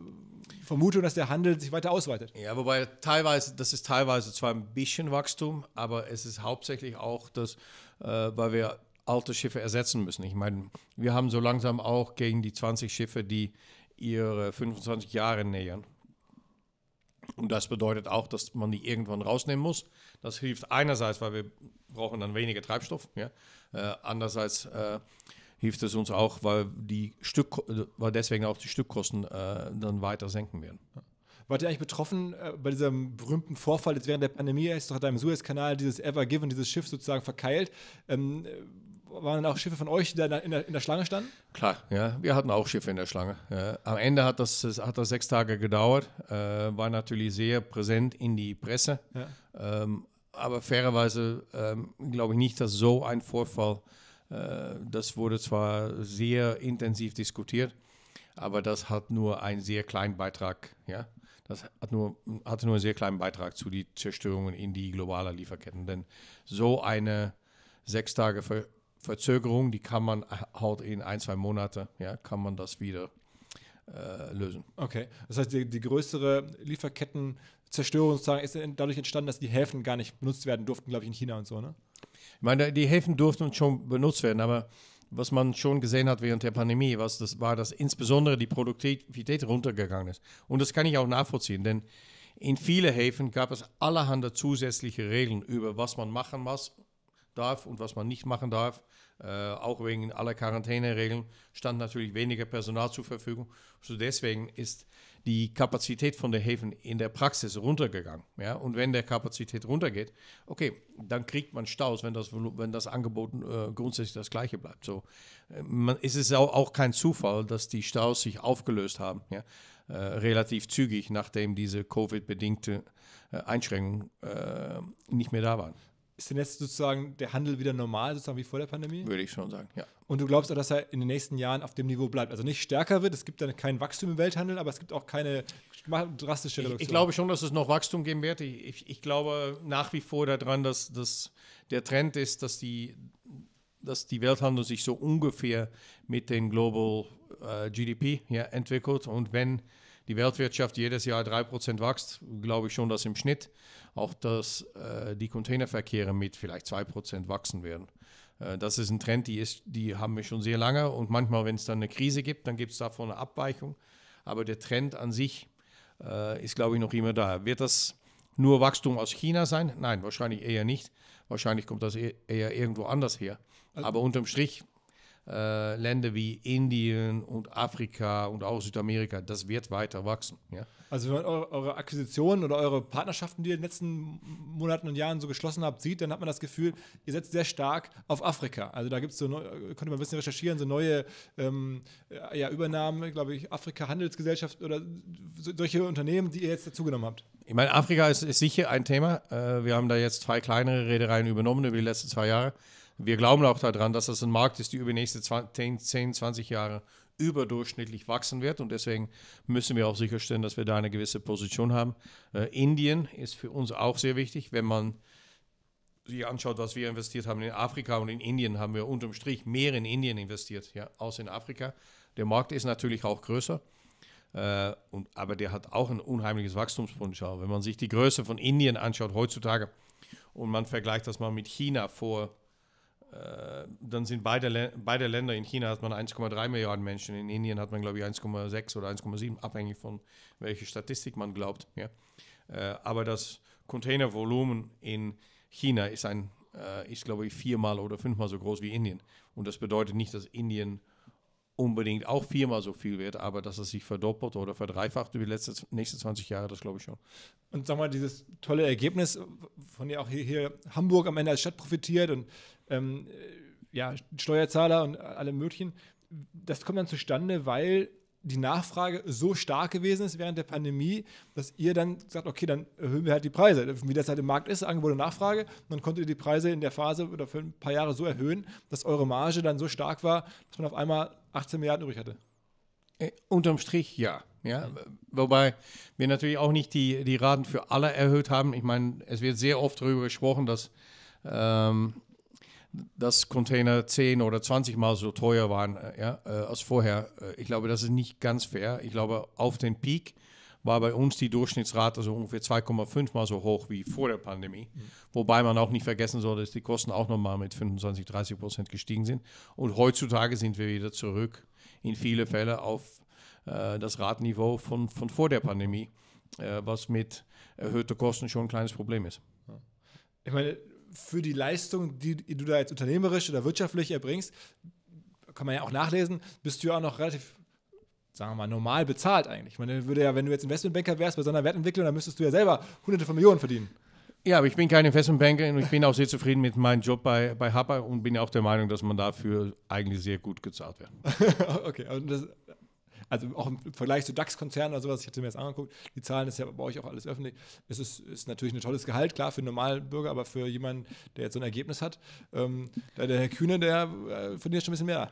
B: Vermutung, dass der Handel sich weiter ausweitet. Ja, wobei teilweise, das ist teilweise zwar ein bisschen
A: Wachstum, aber es ist hauptsächlich auch, dass, äh, weil wir alte Schiffe ersetzen müssen. Ich meine, wir haben so langsam auch gegen die 20 Schiffe, die ihre 25 Jahre nähern. Und das bedeutet auch, dass man die irgendwann rausnehmen muss. Das hilft einerseits, weil wir brauchen dann weniger Treibstoff. Ja? Äh, andererseits äh, hilft es uns auch, weil, die Stück, weil deswegen auch die Stückkosten äh, dann weiter senken werden.
B: Wart ihr eigentlich betroffen äh, bei diesem berühmten Vorfall jetzt während der Pandemie? Ist doch deinem Suezkanal dieses Ever Given, dieses Schiff sozusagen verkeilt. Ähm, waren dann auch Schiffe von euch, die da in der, in der Schlange standen?
A: Klar, ja, wir hatten auch Schiffe in der Schlange. Ja. Am Ende hat das, hat das sechs Tage gedauert, äh, war natürlich sehr präsent in die Presse. Ja. Ähm, aber fairerweise ähm, glaube ich nicht, dass so ein Vorfall, äh, das wurde zwar sehr intensiv diskutiert, aber das hat nur einen sehr kleinen Beitrag, ja. Das hat nur, hatte nur einen sehr kleinen Beitrag zu den Zerstörungen in die globalen Lieferketten. Denn so eine sechs Tage Verzögerung, die kann man halt in ein, zwei Monate, ja, kann man das wieder äh, lösen.
B: Okay, das heißt, die, die größere Lieferkettenzerstörung sozusagen ist dadurch entstanden, dass die Häfen gar nicht benutzt werden durften, glaube ich, in China und so, ne?
A: Ich meine, die Häfen durften schon benutzt werden, aber was man schon gesehen hat während der Pandemie, was das war, dass insbesondere die Produktivität runtergegangen ist. Und das kann ich auch nachvollziehen, denn in vielen Häfen gab es allerhand zusätzliche Regeln über, was man machen muss, darf und was man nicht machen darf. Äh, auch wegen aller Quarantäneregeln, stand natürlich weniger Personal zur Verfügung. So deswegen ist die Kapazität von der Häfen in der Praxis runtergegangen. Ja? Und wenn der Kapazität runtergeht, okay, dann kriegt man Staus, wenn das, wenn das Angebot äh, grundsätzlich das gleiche bleibt. So, äh, man, es ist auch, auch kein Zufall, dass die Staus sich aufgelöst haben, ja? äh, relativ zügig, nachdem diese Covid-bedingte äh, Einschränkungen nicht
B: mehr da waren. Ist denn jetzt sozusagen der Handel wieder normal, sozusagen wie vor der Pandemie? Würde ich schon sagen, ja. Und du glaubst auch, dass er in den nächsten Jahren auf dem Niveau bleibt? Also nicht stärker wird, es gibt dann kein Wachstum im Welthandel, aber es gibt auch keine drastische Reduktion. Ich, ich glaube schon, dass es noch Wachstum geben wird. Ich, ich glaube nach wie vor
A: daran, dass, dass der Trend ist, dass die, dass die Welthandel sich so ungefähr mit dem Global äh, GDP ja, entwickelt. Und wenn die Weltwirtschaft jedes Jahr 3% wächst, glaube ich schon, dass im Schnitt auch dass, äh, die Containerverkehre mit vielleicht 2% wachsen werden. Äh, das ist ein Trend, die, ist, die haben wir schon sehr lange und manchmal, wenn es dann eine Krise gibt, dann gibt es davon eine Abweichung. Aber der Trend an sich äh, ist, glaube ich, noch immer da. Wird das nur Wachstum aus China sein? Nein, wahrscheinlich eher nicht. Wahrscheinlich kommt das e-, eher irgendwo anders her. Also Aber unterm Strich äh, Länder wie Indien und Afrika und auch Südamerika, das wird weiter wachsen. Ja?
B: Also wenn man eure, Akquisitionen oder eure Partnerschaften, die ihr in den letzten Monaten und Jahren so geschlossen habt, sieht, dann hat man das Gefühl, ihr setzt sehr stark auf Afrika. Also da gibt es so, könnte man ein bisschen recherchieren, so neue ähm, ja, Übernahmen, glaube ich, Afrika Handelsgesellschaft oder so, solche Unternehmen, die ihr jetzt dazugenommen habt.
A: Ich meine, Afrika ist, ist sicher ein Thema. Äh, wir haben da jetzt zwei kleinere Reedereien übernommen über die letzten zwei Jahre. Wir glauben auch daran, dass das ein Markt ist, der über die nächsten 20, 10, 20 Jahre überdurchschnittlich wachsen wird. Und deswegen müssen wir auch sicherstellen, dass wir da eine gewisse Position haben. Äh, Indien ist für uns auch sehr wichtig. Wenn man sich anschaut, was wir investiert haben in Afrika und in Indien, haben wir unterm Strich mehr in Indien investiert, ja, als in Afrika. Der Markt ist natürlich auch größer. Äh, und, aber der hat auch ein unheimliches Wachstumspotenzial. Wenn man sich die Größe von Indien anschaut heutzutage und man vergleicht das mal mit China vor äh, dann sind beide, beide Länder, in China hat man 1,3 Milliarden Menschen, in Indien hat man, glaube ich, 1,6 oder 1,7, abhängig von welcher Statistik man glaubt. Ja. Äh, aber das Containervolumen in China ist, ein, äh, ist, glaube ich, viermal oder fünfmal so groß wie Indien. Und das bedeutet nicht, dass Indien unbedingt auch viermal so viel wird, aber dass es sich verdoppelt oder verdreifacht über die letzten, nächsten 20 Jahre, das glaube ich schon.
B: Und sag mal, dieses tolle Ergebnis, von dem auch hier, hier Hamburg am Ende als Stadt profitiert und ähm, äh, ja, Steuerzahler und allem möglichen. Das kommt dann zustande, weil die Nachfrage so stark gewesen ist während der Pandemie, dass ihr dann sagt, okay, dann erhöhen wir halt die Preise. Wie das halt im Markt ist, Angebot und Nachfrage, dann konntet ihr die Preise in der Phase oder für ein paar Jahre so erhöhen, dass eure Marge dann so stark war, dass man auf einmal 18 Milliarden übrig hatte.
A: Äh, unterm Strich ja. Ja, mhm. wobei wir natürlich auch nicht die, die Raten für alle erhöht haben. Ich meine, es wird sehr oft darüber gesprochen, dass ähm, dass Container 10 oder 20 Mal so teuer waren äh, ja, äh, als vorher. Äh, ich glaube, das ist nicht ganz fair. Ich glaube, auf den Peak war bei uns die Durchschnittsrate so ungefähr 2,5 Mal so hoch wie vor der Pandemie. Mhm. Wobei man auch nicht vergessen sollte, dass die Kosten auch nochmal mit 25, 30 Prozent gestiegen sind. Und heutzutage sind wir wieder zurück in viele Fälle auf äh, das Ratniveau von, von vor der Pandemie, äh, was mit erhöhten Kosten schon ein kleines Problem ist.
B: Ich meine, für die Leistung, die du da jetzt unternehmerisch oder wirtschaftlich erbringst, kann man ja auch nachlesen, bist du ja auch noch relativ, sagen wir mal, normal bezahlt eigentlich. Man würde ja, wenn du jetzt Investmentbanker wärst bei so einer Wertentwicklung, dann müsstest du ja selber hunderte von Millionen verdienen.
A: Ja, aber ich bin kein Investmentbanker und ich bin auch sehr zufrieden mit meinem Job bei, bei Happer und bin ja auch der Meinung, dass man dafür eigentlich sehr gut gezahlt wird.
B: okay, und das, also auch im Vergleich zu DAX-Konzernen oder sowas, ich hatte mir das angeguckt, die Zahlen ist ja bei euch auch alles öffentlich. Es ist, ist natürlich ein tolles Gehalt, klar, für einen normalen Bürger, aber für jemanden, der jetzt so ein Ergebnis hat, ähm, der, der Herr Kühne, der äh, verdient schon ein bisschen mehr.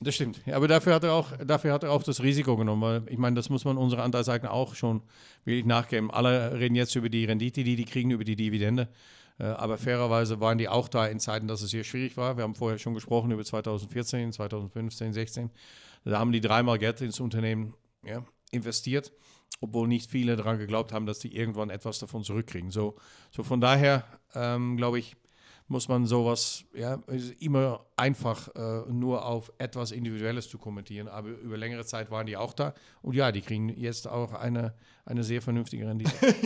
A: Das stimmt. Ja, aber dafür hat er auch, dafür hat er auch das Risiko genommen. Weil ich meine, das muss man unseren Anteilseigner auch schon wirklich nachgeben. Alle reden jetzt über die Rendite, die die kriegen, über die Dividende. Äh, aber fairerweise waren die auch da in Zeiten, dass es hier schwierig war. Wir haben vorher schon gesprochen über 2014, 2015, 2016. Da haben die dreimal Geld ins Unternehmen ja, investiert, obwohl nicht viele daran geglaubt haben, dass die irgendwann etwas davon zurückkriegen. So, so von daher ähm, glaube ich, muss man sowas ja, immer einfach äh, nur auf etwas Individuelles zu kommentieren. Aber über längere Zeit waren die auch da. Und ja, die kriegen jetzt auch eine, eine sehr vernünftige Rendite.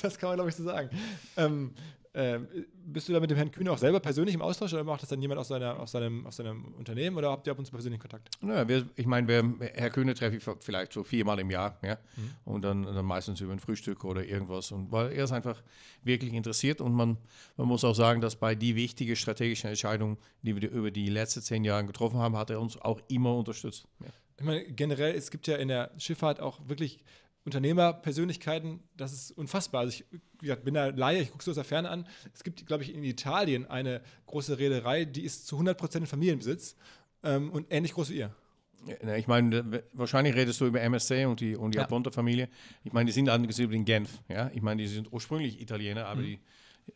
B: das kann man, glaube ich, so sagen. Ähm, ähm, bist du da mit dem Herrn Kühne auch selber persönlich im Austausch oder macht das dann jemand aus, seiner, aus, seinem, aus seinem Unternehmen oder habt ihr ab und zu persönlichen Kontakt?
A: Naja, wir, ich meine, Herr Kühne treffe ich vielleicht so viermal im Jahr ja? Mhm. und dann, dann meistens über ein Frühstück oder irgendwas. Und weil er ist einfach wirklich interessiert und man, man muss auch sagen, dass bei die wichtigen strategischen Entscheidungen, die wir über die letzten zehn Jahre getroffen haben, hat er uns auch immer unterstützt. Ja.
B: Ich meine, generell, es gibt ja in der Schifffahrt auch wirklich Unternehmerpersönlichkeiten, das ist unfassbar. Also ich wie gesagt, bin da Laie, ich gucke es aus der Ferne an. Es gibt, glaube ich, in Italien eine große Reederei, die ist zu 100% in Familienbesitz ähm, und ähnlich groß wie ihr.
A: Ja, ich meine, wahrscheinlich redest du über MSC und die, und die ja. familie Ich meine, die sind angesiedelt in Genf. Ja? Ich meine, die sind ursprünglich Italiener, aber mhm. die,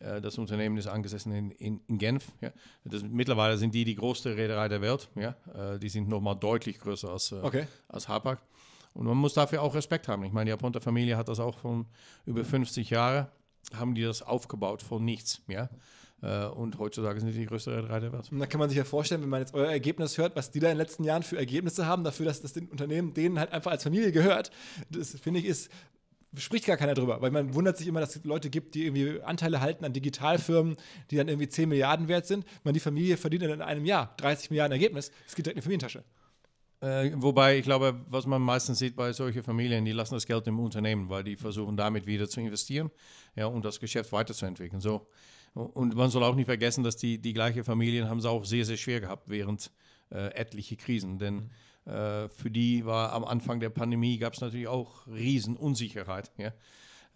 A: äh, das Unternehmen ist angesessen in, in, in Genf. Ja? Das, mittlerweile sind die die größte Reederei der Welt. Ja? Äh, die sind nochmal deutlich größer als, äh, okay. als Hapag. Und man muss dafür auch Respekt haben. Ich meine, die Aponte Familie hat das auch von über 50 Jahren, haben die das aufgebaut von nichts. Ja? Äh, und heutzutage sind die größte Reederei der Welt.
B: Und da kann man sich ja vorstellen, wenn man jetzt euer Ergebnis hört, was die da in den letzten Jahren für Ergebnisse haben, dafür, dass das den Unternehmen denen halt einfach als Familie gehört. Das finde ich ist spricht gar keiner drüber, weil man wundert sich immer, dass es Leute gibt, die irgendwie Anteile halten an Digitalfirmen, die dann irgendwie 10 Milliarden wert sind. Man, die Familie verdient dann in einem Jahr 30 Milliarden Ergebnis, es geht direkt in die Familientasche.
A: Äh, wobei ich glaube, was man meistens sieht bei solchen Familien, die lassen das Geld im Unternehmen, weil die versuchen damit wieder zu investieren ja, und das Geschäft weiterzuentwickeln. So. Und man soll auch nicht vergessen, dass die, die gleichen Familien haben es auch sehr, sehr schwer gehabt während äh, etliche Krisen. Denn mhm. äh, für die war am Anfang der Pandemie gab es natürlich auch Riesenunsicherheit. Ja?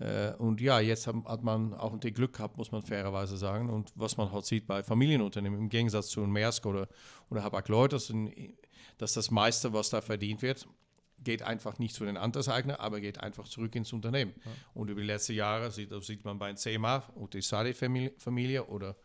A: Äh, und ja, jetzt haben, hat man auch ein Glück gehabt, muss man fairerweise sagen. Und was man heute halt sieht bei Familienunternehmen, im Gegensatz zu Maersk oder, oder Habak Lloyd, das sind dass das meiste, was da verdient wird, geht einfach nicht zu den Anteilseignern, aber geht einfach zurück ins Unternehmen. Ja. Und über die letzten Jahre sieht, sieht man bei CMA und die Sadi-Familie oder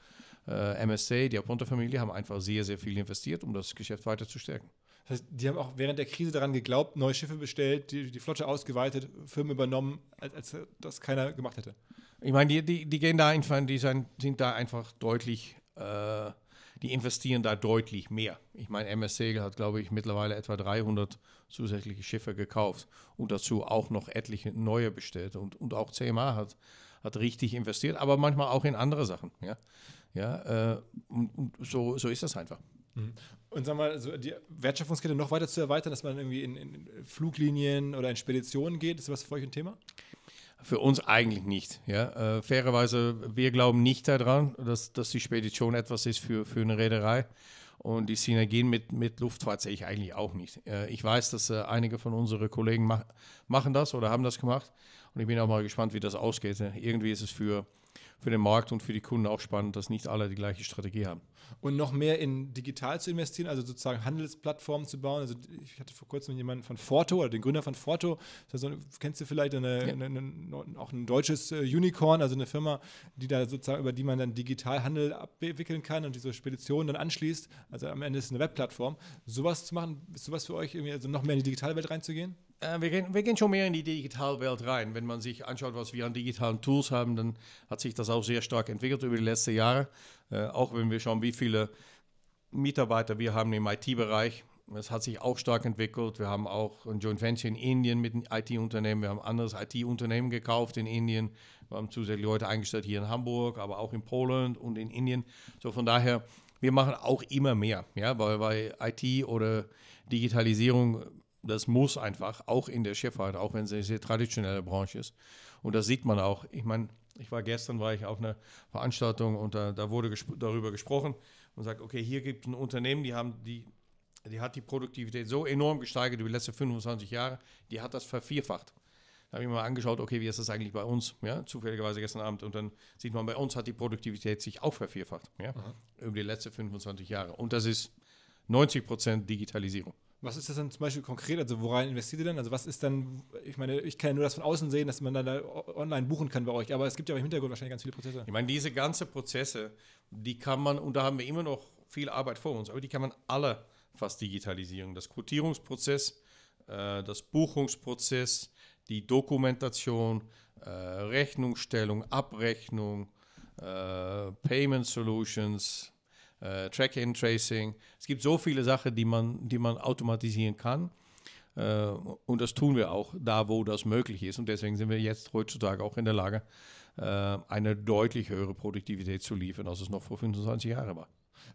A: äh, MSC, die Aponte-Familie, haben einfach sehr, sehr viel investiert, um das Geschäft weiter zu
B: stärken. Das heißt, die haben auch während der Krise daran geglaubt, neue Schiffe bestellt, die, die Flotte ausgeweitet, Firmen übernommen, als, als das keiner gemacht hätte. Ich meine, die, die, die gehen da einfach, die sind,
A: sind da einfach deutlich äh, die investieren da deutlich mehr. Ich meine, MS Segel hat, glaube ich, mittlerweile etwa 300 zusätzliche Schiffe gekauft und dazu auch noch etliche neue bestellt. Und, und auch CMA hat, hat richtig investiert, aber manchmal auch in andere Sachen. Ja, ja äh, und, und so, so ist das einfach.
B: Mhm. Und sagen wir, also die Wertschöpfungskette noch weiter zu erweitern, dass man irgendwie in, in Fluglinien oder in Speditionen geht, ist was für euch ein Thema?
A: Für uns eigentlich nicht. Ja? Äh, fairerweise, wir glauben nicht daran, dass, dass die Spedition schon etwas ist für, für eine Reederei. Und die Synergien mit, mit Luftfahrt sehe ich eigentlich auch nicht. Äh, ich weiß, dass äh, einige von unseren Kollegen mach, machen das oder haben das gemacht. Und ich bin auch mal gespannt, wie das ausgeht. Äh, irgendwie ist es für für den Markt und für die Kunden auch
B: spannend, dass nicht alle die gleiche Strategie haben. Und noch mehr in digital zu investieren, also sozusagen Handelsplattformen zu bauen. Also ich hatte vor kurzem jemanden von Forto oder den Gründer von Forto, also, kennst du vielleicht eine, ja. eine, eine, auch ein deutsches äh, Unicorn, also eine Firma, die da sozusagen, über die man dann digital Handel abwickeln kann und diese Speditionen dann anschließt. Also am Ende ist es eine Webplattform. Sowas zu machen, ist sowas für euch irgendwie, also noch mehr in die digitale Welt reinzugehen? äh, wir, gehen, wir gehen schon mehr in die Digitalwelt
A: rein. Wenn man sich anschaut, was wir an digitalen Tools haben, dann hat sich das auch sehr stark entwickelt über die letzten Jahre. Äh, auch wenn wir schauen, wie viele Mitarbeiter wir haben im IT-Bereich. Es hat sich auch stark entwickelt. Wir haben auch ein Joint Venture in Indien mit einem IT-Unternehmen. Wir haben ein anderes IT-Unternehmen gekauft in Indien. Wir haben zusätzlich Leute eingestellt hier in Hamburg, aber auch in Polen und in Indien. So von daher, wir machen auch immer mehr, ja, weil, weil IT oder Digitalisierung das muss einfach, auch in der Schifffahrt, auch wenn es eine sehr traditionelle Branche ist. Und das sieht man auch. Ich meine, ich war gestern war ich auf einer Veranstaltung und da, da wurde gesp darüber gesprochen und sagt, okay, hier gibt es ein Unternehmen, die haben die, die hat die Produktivität so enorm gesteigert über die letzten 25 Jahre, die hat das vervierfacht. Da habe ich mir mal angeschaut, okay, wie ist das eigentlich bei uns? Ja, zufälligerweise gestern Abend. Und dann sieht man, bei uns hat die Produktivität sich auch vervierfacht ja, mhm. über die letzten 25 Jahre. Und das ist 90 Prozent Digitalisierung.
B: Was ist das denn zum Beispiel konkret? Also woran investiert ihr denn? Also was ist dann, ich meine, ich kann ja nur das von außen sehen, dass man dann da online buchen kann bei euch, aber es gibt ja im Hintergrund wahrscheinlich ganz viele Prozesse. Ich
A: meine, diese ganzen Prozesse, die kann man, und da haben wir immer noch viel Arbeit vor uns, aber die kann man alle fast digitalisieren. Das Quotierungsprozess, äh, das Buchungsprozess, die Dokumentation, äh, Rechnungsstellung, Abrechnung, äh, Payment Solutions, äh, Tracking, Tracing. Es gibt so viele Sachen, die man, die man automatisieren kann. Äh, und das tun wir auch da, wo das möglich ist. Und deswegen sind wir jetzt heutzutage auch in der Lage, äh, eine deutlich höhere Produktivität zu liefern, als es noch vor 25 Jahren war.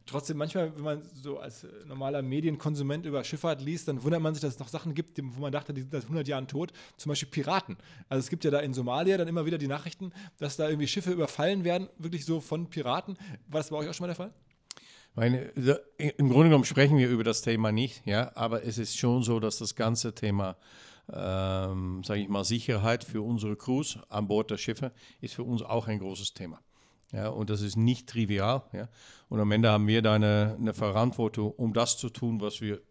B: Trotzdem, manchmal, wenn man so als äh, normaler Medienkonsument über Schifffahrt liest, dann wundert man sich, dass es noch Sachen gibt, wo man dachte, die sind seit 100 Jahren tot. Zum Beispiel Piraten. Also es gibt ja da in Somalia dann immer wieder die Nachrichten, dass da irgendwie Schiffe überfallen werden, wirklich so von Piraten. War das bei euch auch schon mal der Fall?
A: Meine, Im Grunde genommen sprechen wir über das Thema nicht, ja, aber es ist schon so, dass das ganze Thema, ähm, sage ich mal, Sicherheit für unsere Crews an Bord der Schiffe ist für uns auch ein großes Thema. Ja, und das ist nicht trivial. Ja. Und am Ende haben wir da eine, eine Verantwortung, um das zu tun, was wir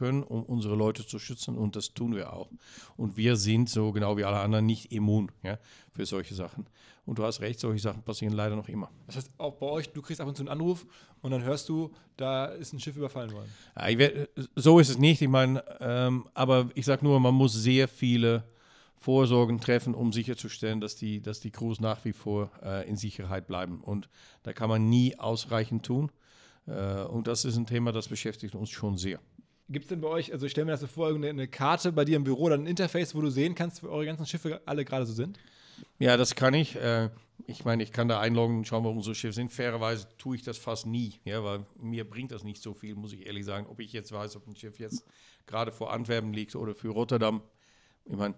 A: können, um unsere Leute zu schützen. Und das tun wir auch. Und wir sind so genau wie alle anderen nicht immun ja, für solche Sachen. Und du hast recht, solche Sachen passieren leider noch immer.
B: Das heißt, auch bei euch, du kriegst ab und zu einen Anruf und dann hörst du, da ist ein Schiff überfallen worden. Ja, werd,
A: so ist es nicht. Ich meine, ähm, aber ich sage nur, man muss sehr viele Vorsorgen treffen, um sicherzustellen, dass die, dass die Crews nach wie vor äh, in Sicherheit bleiben. Und da kann man nie ausreichend tun. Äh, und das ist ein Thema, das beschäftigt uns schon sehr.
B: Gibt es denn bei euch, also ich stelle mir das so vor, eine, Karte bei dir im Büro oder ein Interface, wo du sehen kannst, wo eure ganzen Schiffe alle gerade so sind?
A: Ja, das kann ich. Äh, ich meine, ich kann da einloggen und schauen, wo unsere Schiffe sind. Fairerweise tue ich das fast nie, ja, weil mir bringt das nicht so viel, muss ich ehrlich sagen. Ob ich jetzt weiß, ob ein Schiff jetzt gerade vor Antwerpen liegt oder für Rotterdam. Ich meine,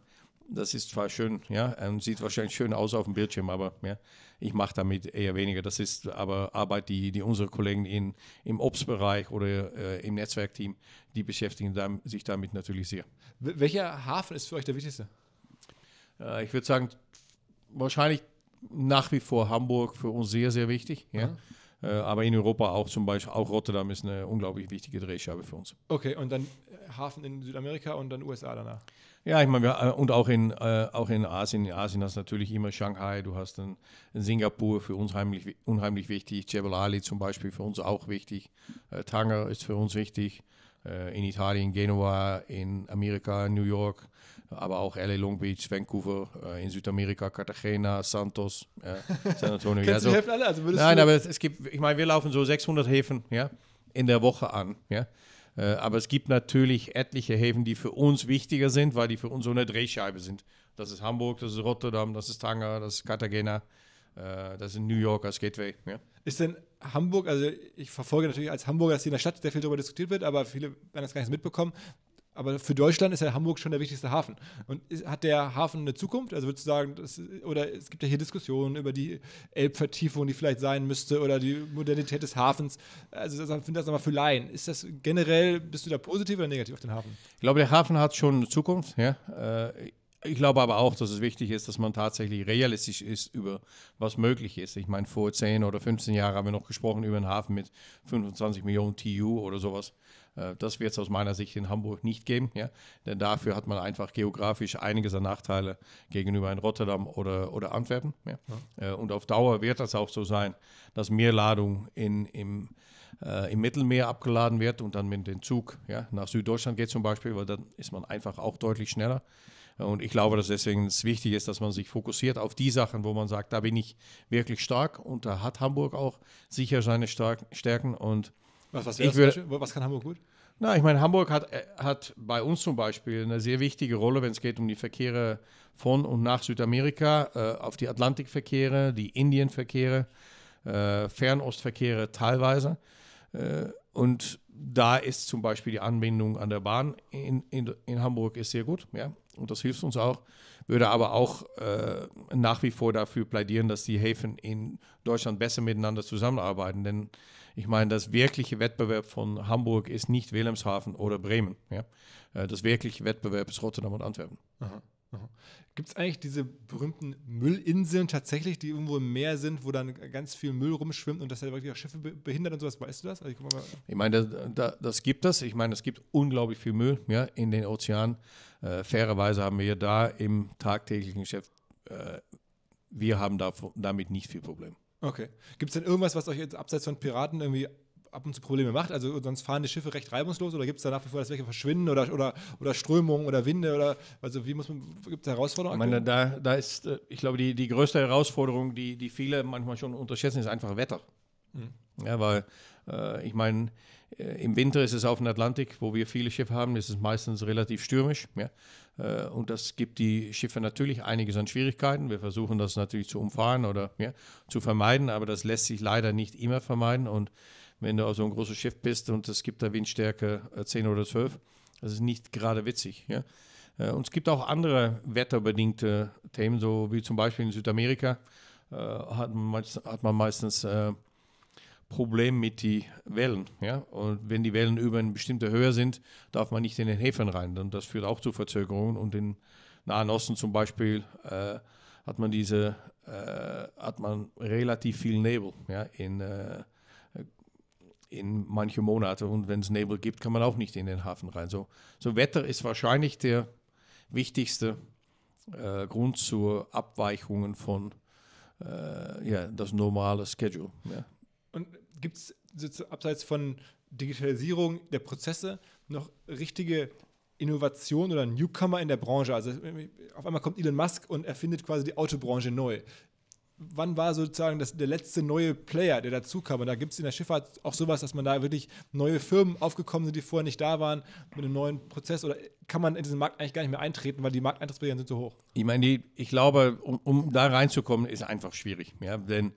A: das ist zwar schön, ja, ähm, sieht wahrscheinlich schön aus auf dem Bildschirm, aber ja, ich mache damit eher weniger. Das ist aber Arbeit, die, die unsere Kollegen in, im Ops-Bereich oder äh, im Netzwerkteam, die beschäftigen da, sich damit natürlich sehr.
B: Welcher Hafen ist für euch der wichtigste?
A: Äh, ich würde sagen, wahrscheinlich nach wie vor Hamburg für uns sehr, sehr wichtig. Ja. Mhm äh, aber in Europa auch zum Beispiel, auch Rotterdam ist eine unglaublich wichtige Drehscheibe für uns.
B: Okay, und dann äh, Hafen in Südamerika und dann USA danach?
A: Ja, ich meine, äh, und auch in, äh, auch in Asien. In Asien hast du natürlich immer Shanghai, du hast dann Singapur für uns heimlich, unheimlich wichtig, Jebel Ali zum Beispiel für uns auch wichtig, äh, Tanger ist für uns wichtig, äh, in Italien, Genua, in Amerika, New York, aber auch LA Long Beach, Vancouver, äh, in Südamerika, Cartagena, Santos, San Antonio. ja, so. Also Häfen alle? Also nein, aber es, es gibt, ich meine, wir laufen so 600 Häfen ja, in der Woche an. Ja. Äh, aber es gibt natürlich etliche Häfen, die für uns wichtiger sind, weil die für uns so eine Drehscheibe sind. Das ist Hamburg, das ist Rotterdam, das ist Tanga, das ist Cartagena, äh, das ist New York als Gateway. Ja.
B: Ist denn Hamburg, also ich verfolge natürlich als Hamburger, dass hier in der Stadt sehr viel darüber diskutiert wird, aber viele werden das gar nicht mitbekommen. Aber für Deutschland ist ja Hamburg schon der wichtigste Hafen. Und ist, hat der Hafen eine Zukunft? Also würdest du sagen, das, oder es gibt ja hier Diskussionen über die Elbvertiefung, die vielleicht sein müsste, oder die Modernität des Hafens. Also das, finde das nochmal für Laien. Ist das generell, bist du da positiv oder negativ auf den Hafen?
A: Ich glaube, der Hafen hat schon eine Zukunft. Ja? Äh, ich glaube aber auch, dass es wichtig ist, dass man tatsächlich realistisch ist über was möglich ist. Ich meine, vor 10 oder 15 Jahren haben wir noch gesprochen über einen Hafen mit 25 Millionen TU oder sowas. Äh, das wird es aus meiner Sicht in Hamburg nicht geben, ja? denn dafür hat man einfach geografisch einiges an Nachteile gegenüber in Rotterdam oder, oder Antwerpen. Ja? Ja. Äh, und auf Dauer wird das auch so sein, dass mehr Ladung in, im, äh, im Mittelmeer abgeladen wird und dann mit dem Zug ja, nach Süddeutschland geht zum Beispiel, weil dann ist man einfach auch deutlich schneller. Äh, und ich glaube, dass deswegen es wichtig ist, dass man sich fokussiert auf die Sachen, wo man sagt, da bin ich wirklich stark und da hat Hamburg auch sicher seine Stärken und was, was, ich würde,
B: was kann Hamburg gut? Na, ich meine,
A: Hamburg hat, äh, hat bei uns zum Beispiel eine sehr wichtige Rolle, wenn es geht um die Verkehre von und nach Südamerika, äh, auf die Atlantikverkehre, die Indienverkehre, äh, Fernostverkehre teilweise. Äh, und da ist zum Beispiel die Anbindung an der Bahn in, in, in Hamburg ist sehr gut, ja. Und das hilft uns auch, würde aber auch äh, nach wie vor dafür plädieren, dass die Häfen in Deutschland besser miteinander zusammenarbeiten. Denn ich meine, das wirkliche Wettbewerb von Hamburg ist nicht Wilhelmshaven oder Bremen. Ja? Äh, das wirkliche Wettbewerb ist Rotterdam und Antwerpen.
B: Aha. Gibt es eigentlich diese berühmten Müllinseln tatsächlich, die irgendwo im Meer sind, wo dann ganz viel Müll rumschwimmt und das ja wirklich auch Schiffe behindert und sowas? Weißt du das? Also ich,
A: ich, meine, da, das gibt es. Ich meine, es gibt unglaublich viel Müll ja, in den Ozeanen. Äh, fairerweise haben wir da im tagtäglichen Geschäft, äh, wir haben da, damit nicht viel Problem.
B: Okay. Gibt es denn irgendwas, was euch jetzt abseits von Piraten irgendwie ab und zu Probleme macht? Also sonst fahren die Schiffe recht reibungslos oder gibt es da nach wie vor, dass welche verschwinden oder, oder, oder Strömungen oder Winde oder also wie muss man, gibt es Herausforderungen? Ich meine,
A: da, da ist, äh, ich glaube, die, die größte Herausforderung, die, die viele manchmal schon unterschätzen, ist einfach Wetter. Mhm. Ja, weil äh, ich meine, äh, im Winter ist es auf dem Atlantik, wo wir viele Schiffe haben, ist es meistens relativ stürmisch. Ja? Äh, und das gibt die Schiffe natürlich einiges an Schwierigkeiten. Wir versuchen das natürlich zu umfahren oder ja, zu vermeiden, aber das lässt sich leider nicht immer vermeiden. Und wenn du also ein großes Schiff bist und es gibt da Windstärke 10 äh, oder 12. Das ist nicht gerade witzig. Ja? Äh, und es gibt auch andere wetterbedingte Themen, so wie zum Beispiel in Südamerika äh, hat, man meist, hat man meistens äh, Probleme mit den Wellen. Ja? Und wenn die Wellen über eine bestimmte Höhe sind, darf man nicht in den Häfen rein. Und das führt auch zu Verzögerungen. Und im Nahen Osten zum Beispiel äh, hat man diese äh, hat man relativ viel Nebel ja? in in manche Monate. Und wenn es Nebel gibt, kann man auch nicht in den Hafen rein. So, so Wetter ist wahrscheinlich der wichtigste äh, Grund zur Abweichungen von äh, ja, das normale Schedule. Ja.
B: Und gibt es abseits von Digitalisierung der Prozesse noch richtige Innovation oder Newcomer in der Branche. Also äh, auf einmal kommt Elon Musk und erfindet quasi die Autobranche neu wann war sozusagen das, der letzte neue Player, der dazukam? Und da gibt es in der Schifffahrt auch sowas, dass man da wirklich neue Firmen aufgekommen sind, die vorher nicht da waren, mit einem neuen Prozess? Oder kann man in diesen Markt eigentlich gar nicht mehr eintreten, weil die Markteintrittsbarrieren sind so hoch?
A: Ich meine, die, ich glaube, um, um, da reinzukommen, ist einfach schwierig. Ja? Denn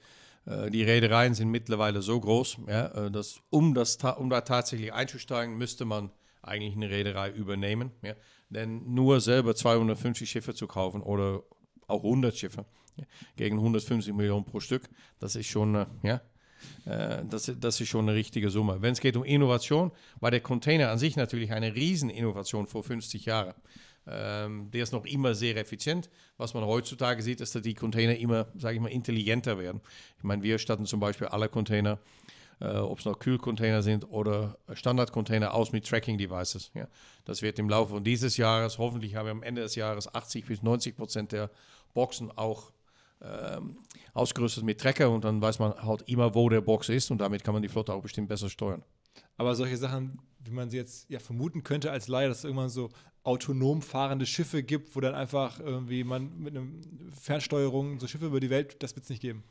A: äh, die Reedereien sind mittlerweile so groß, ja, äh, dass um, das, um da tatsächlich einzusteigen, müsste man eigentlich eine Reederei übernehmen. Ja? Denn nur selber 250 Schiffe zu kaufen oder auch 100 Schiffe, gegen 150 Millionen pro Stück. Das ist schon, äh, ja, äh, das, das, ist schon eine richtige Summe. Wenn es geht um Innovation, war der Container an sich natürlich eine Rieseninnovation vor 50 Jahren. Ähm, der ist noch immer sehr effizient. Was man heutzutage sieht, ist, dass die Container immer, sage ich mal, intelligenter werden. Ich meine, wir statten zum Beispiel alle Container äh, ob es noch Kühlcontainer sind oder Standardcontainer aus mit Tracking-Devices. Ja. Das wird im Laufe dieses Jahres, hoffentlich haben wir am Ende des Jahres 80 bis 90 Prozent der
B: Boxen auch
A: ähm, ausgerüstet mit Trecker und dann weiß man halt immer, wo der Box ist und damit kann man die Flotte auch bestimmt besser steuern.
B: Aber solche Sachen, wie man sie jetzt ja vermuten könnte als Laie, dass es irgendwann so autonom fahrende Schiffe gibt, wo dann einfach irgendwie man mit einer Fernsteuerung so Schiffe über die Welt, das wird es nicht geben.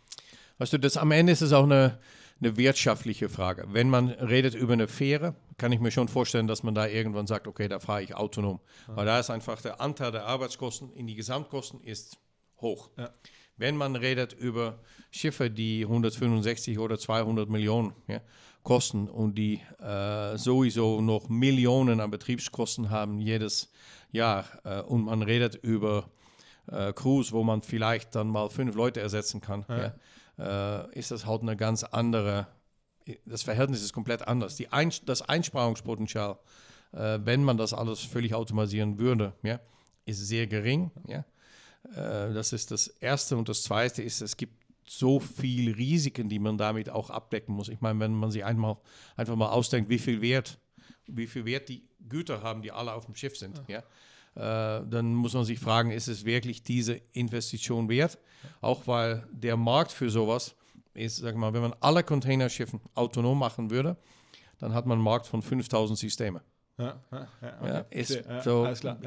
A: Weißt du, das, am Ende ist es auch eine, eine wirtschaftliche Frage. Wenn man redet über eine Fähre, kann ich mir schon vorstellen, dass man da irgendwann sagt, okay, da fahre ich autonom. Ja. Weil da ist einfach der Anteil der Arbeitskosten in die Gesamtkosten ist hoch. Ja. Wenn man redet über Schiffe, die 165 oder 200 Millionen ja, kosten und die äh, sowieso noch Millionen an Betriebskosten haben jedes Jahr äh, und man redet über äh, Crews, wo man vielleicht dann mal fünf Leute ersetzen kann, ja. Ja, äh, ist das halt eine ganz andere, das Verhältnis ist komplett anders. Die Ein das Einsparungspotenzial, äh, wenn man das alles völlig automatisieren würde, ja, ist sehr gering. Ja. Äh, das ist das Erste. Und das Zweite ist, es gibt so viele Risiken, die man damit auch abdecken muss. Ich meine, wenn man sich einmal, einfach mal ausdenkt, wie viel Wert, wie viel Wert die Güter haben, die alle auf dem Schiff sind, ja. ja? Äh, dann muss man sich fragen, ist es wirklich diese Investition wert? Auch weil der Markt für sowas ist, sag mal, wenn man alle Containerschiffen autonom machen würde, dann hat man einen Markt von 5000 Systemen.
B: Ja, ist so. Alles klar.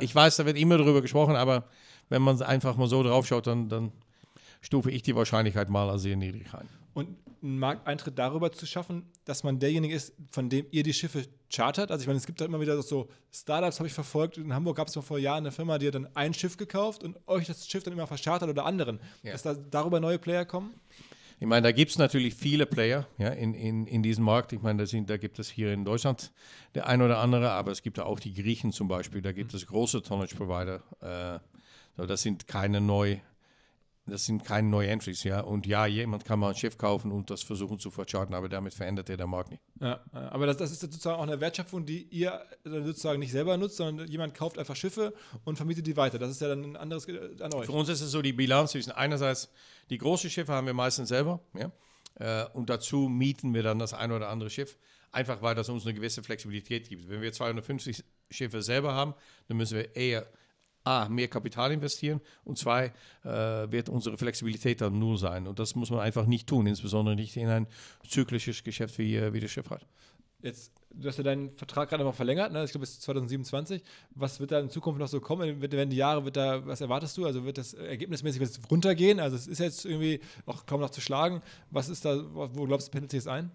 B: Ich,
A: weiß, da wird immer drüber gesprochen, aber wenn man einfach mal so draufschaut, dann, dann stufe ich die Wahrscheinlichkeit mal als sehr niedrig ein.
B: Und einen Markteintritt darüber zu schaffen, dass man derjenige ist, von dem ihr die Schiffe chartert. Also ich meine, es gibt da halt immer wieder so Startups, habe ich verfolgt. In Hamburg gab es vor Jahren eine Firma, die hat dann ein Schiff gekauft und euch das Schiff dann immer verschartert oder anderen. Ja. Dass da darüber neue Player kommen?
A: Ich meine, da gibt es natürlich viele Player ja, in, in, in diesem Markt. Ich meine, sind, da gibt es hier in Deutschland der ein oder andere, aber es gibt auch die Griechen zum Beispiel. Da gibt es große Tonnage-Provider. Äh, das sind keine neu das sind keine neuen Entries, ja. Und ja, jemand kann mal ein Schiff kaufen und das versuchen zu vercharten, aber damit verändert er der Markt nicht.
B: Ja, aber das, das ist sozusagen auch eine Wertschöpfung, die ihr sozusagen nicht selber nutzt, sondern jemand kauft einfach Schiffe und vermietet die weiter. Das ist ja dann ein anderes äh, an euch. Für uns ist
A: es so die Bilanz zwischen einerseits, die großen Schiffe haben wir meistens selber, ja. Äh, und dazu mieten wir dann das ein oder andere Schiff, einfach weil das uns eine gewisse Flexibilität gibt. Wenn wir 250 Schiffe selber haben, dann müssen wir eher A, mehr Kapital investieren und zwei, äh, wird unsere Flexibilität dann null sein. Und das muss man einfach nicht tun, insbesondere nicht in ein zyklisches Geschäft, wie, äh, wie der Chef
B: Jetzt, du hast ja deinen Vertrag gerade noch verlängert, ne? ich glaube bis 2027. Was wird da in Zukunft noch so kommen? Werden die Jahre, wird da, was erwartest du? Also wird das ergebnismäßig runtergehen? Also es ist jetzt irgendwie auch kaum noch zu schlagen. Was ist da, wo glaubst du, pendelt sich das ein?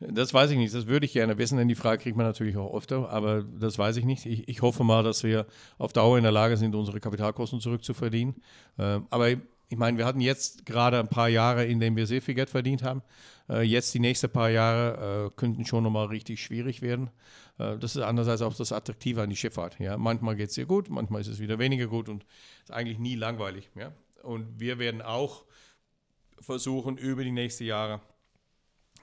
A: Das weiß ich nicht, das würde ich gerne wissen, denn die Frage kriegt man natürlich auch öfter, aber das weiß ich nicht. Ich, ich hoffe mal, dass wir auf Dauer in der Lage sind, unsere Kapitalkosten zurückzuverdienen. Ähm, aber ich meine, wir hatten jetzt gerade ein paar Jahre, in denen wir sehr viel Geld verdient haben. Äh, jetzt die nächsten paar Jahre äh, könnten schon nochmal richtig schwierig werden. Äh, das ist andererseits auch das Attraktive an die Schifffahrt. Ja? Manchmal geht es sehr gut, manchmal ist es wieder weniger gut und ist eigentlich nie langweilig. Ja? Und wir werden auch versuchen, über die nächsten Jahre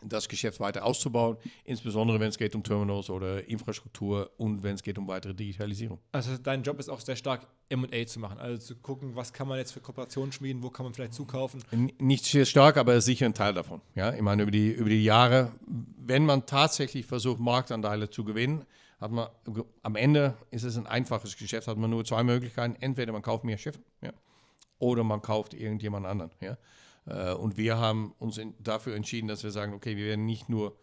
A: das Geschäft weiter auszubauen, insbesondere wenn es geht um Terminals oder Infrastruktur und wenn es geht um weitere Digitalisierung.
B: Also dein Job ist auch sehr stark M&A zu machen, also zu gucken, was kann man jetzt für Kooperationen schmieden, wo kann man vielleicht zukaufen.
A: Nicht sehr stark, aber sicher ein Teil davon. Ja, ich meine über die über die Jahre, wenn man tatsächlich versucht Marktanteile zu gewinnen, hat man am Ende ist es ein einfaches Geschäft, hat man nur zwei Möglichkeiten: Entweder man kauft mehr Schiffe, ja, oder man kauft irgendjemand anderen. Ja. Äh, und wir haben uns dafür entschieden, dass wir sagen, okay, wir werden nicht nur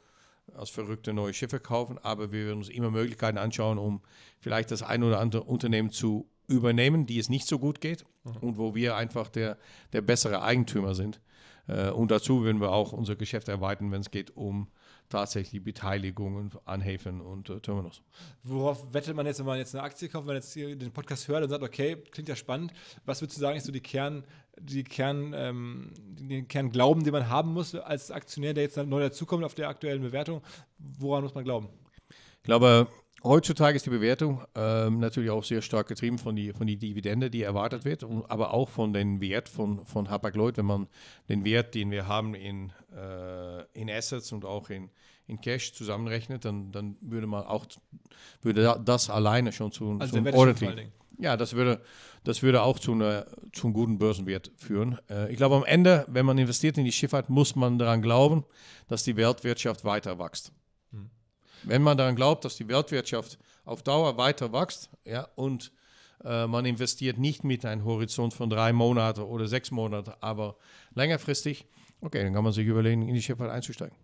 A: als Verrückte neue Schiffe kaufen, aber wir werden uns immer Möglichkeiten anschauen, um vielleicht das ein oder andere Unternehmen zu übernehmen, die es nicht so gut geht mhm. und wo wir einfach der, der bessere Eigentümer sind. Äh, und dazu werden wir auch unser Geschäft erweitern, wenn es geht um tatsächlich Beteiligungen an Häfen und äh, Terminals.
B: Worauf wettet man jetzt, wenn man jetzt eine Aktie kauft, wenn man jetzt hier den Podcast hört und sagt, okay, klingt ja spannend, was würdest du sagen, ist so die Kern, die Kern, ähm, den Kernglauben, den man haben muss als Aktionär, der jetzt neu dazukommt auf der aktuellen Bewertung, woran muss man glauben? Ich
A: glaube, heutzutage ist die Bewertung ähm, natürlich auch sehr stark getrieben von die, von die Dividende, die erwartet wird, und, aber auch von dem Wert von, von Hapag-Lloyd, wenn man den Wert, den wir haben in, äh, in Assets und auch in, in Cash zusammenrechnet, dann, dann würde man auch würde das alleine schon zu, also zu ordentlichen ja, das würde, das würde auch zu, einer, zu einem guten Börsenwert führen. Äh, ich glaube, am Ende, wenn man investiert in die Schifffahrt, muss man daran glauben, dass die Weltwirtschaft weiter wächst. Wenn man daran glaubt, dass die Weltwirtschaft auf Dauer weiter wächst ja, und äh, man investiert nicht mit einem Horizont von drei Monaten oder sechs Monaten, aber längerfristig, okay, dann kann man sich überlegen, in die Schifffahrt einzusteigen.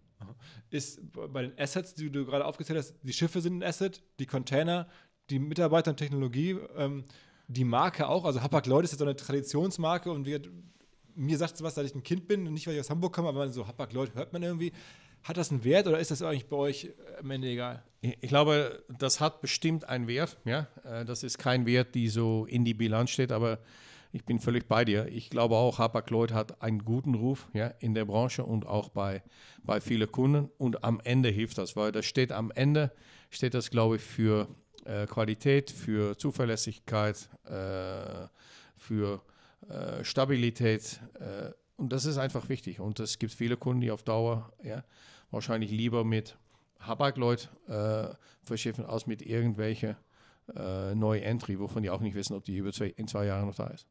B: Ist bei den Assets, die du gerade aufgezählt hast, die Schiffe sind ein Asset, die Container, die Mitarbeiter und Technologie, ähm, die Marke auch. Also Hapag Lloyd ist jetzt so eine Traditionsmarke und wir, mir sagt es was, seit ich ein Kind bin, nicht weil ich aus Hamburg komme, aber so Hapag Lloyd hört man irgendwie. Hat das einen Wert oder ist das eigentlich bei euch äh, am Ende egal? Ich
A: glaube, das hat bestimmt einen Wert. Ja? Äh, das ist kein Wert, der so in die Bilanz steht, aber ich bin völlig bei dir. Ich glaube auch, Hapag-Lloyd hat einen guten Ruf ja, in der Branche und auch bei, bei vielen Kunden. Und am Ende hilft das, weil das steht am Ende, steht das, glaube ich, für äh, Qualität, für Zuverlässigkeit, äh, für äh, Stabilität. Äh, und das ist einfach wichtig. Und es gibt viele Kunden, die auf Dauer ja, wahrscheinlich lieber mit Habakleut äh, verschiffen als mit irgendwelche äh, neue Entry, wovon die auch nicht wissen, ob die über zwei, in zwei Jahren noch da ist.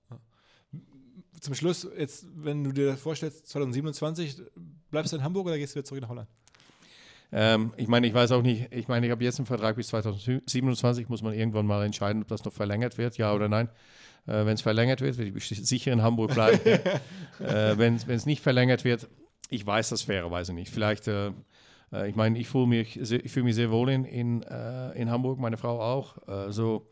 B: Zum Schluss, jetzt, wenn du dir das vorstellst, 2027, bleibst du in Hamburg oder gehst du wieder zurück nach Holland?
A: Ähm, ich meine, ich weiß auch nicht, ich meine, ich habe jetzt einen Vertrag bis 2027, muss man irgendwann mal entscheiden, ob das noch verlängert wird, ja oder nein. Äh, wenn es verlängert wird, werde ich sicher in Hamburg bleiben. äh, wenn es nicht verlängert wird, ich weiß das fairerweise nicht. Vielleicht, äh, äh ich meine, ich fühle mich, fühl mich sehr wohl in, in, äh, in Hamburg, meine Frau auch. Äh, so,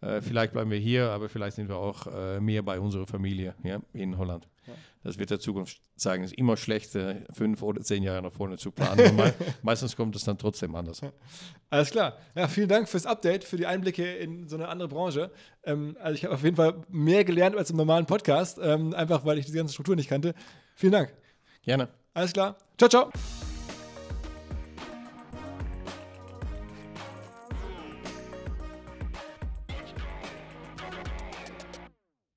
A: äh, vielleicht bleiben wir hier, aber vielleicht sind wir auch mehr bei unserer Familie ja, in Holland. Ja. Das wird der Zukunft zeigen. Es ist immer schlecht,
B: fünf oder zehn Jahre nach vorne zu planen. meistens kommt es dann trotzdem anders. Alles klar. Ja, vielen Dank fürs Update, für die Einblicke in so eine andere Branche. Ähm, also ich habe auf jeden Fall mehr gelernt als im normalen Podcast, ähm, einfach weil ich diese ganze Struktur nicht kannte. Vielen Dank. Gerne. Alles klar. Ciao, ciao.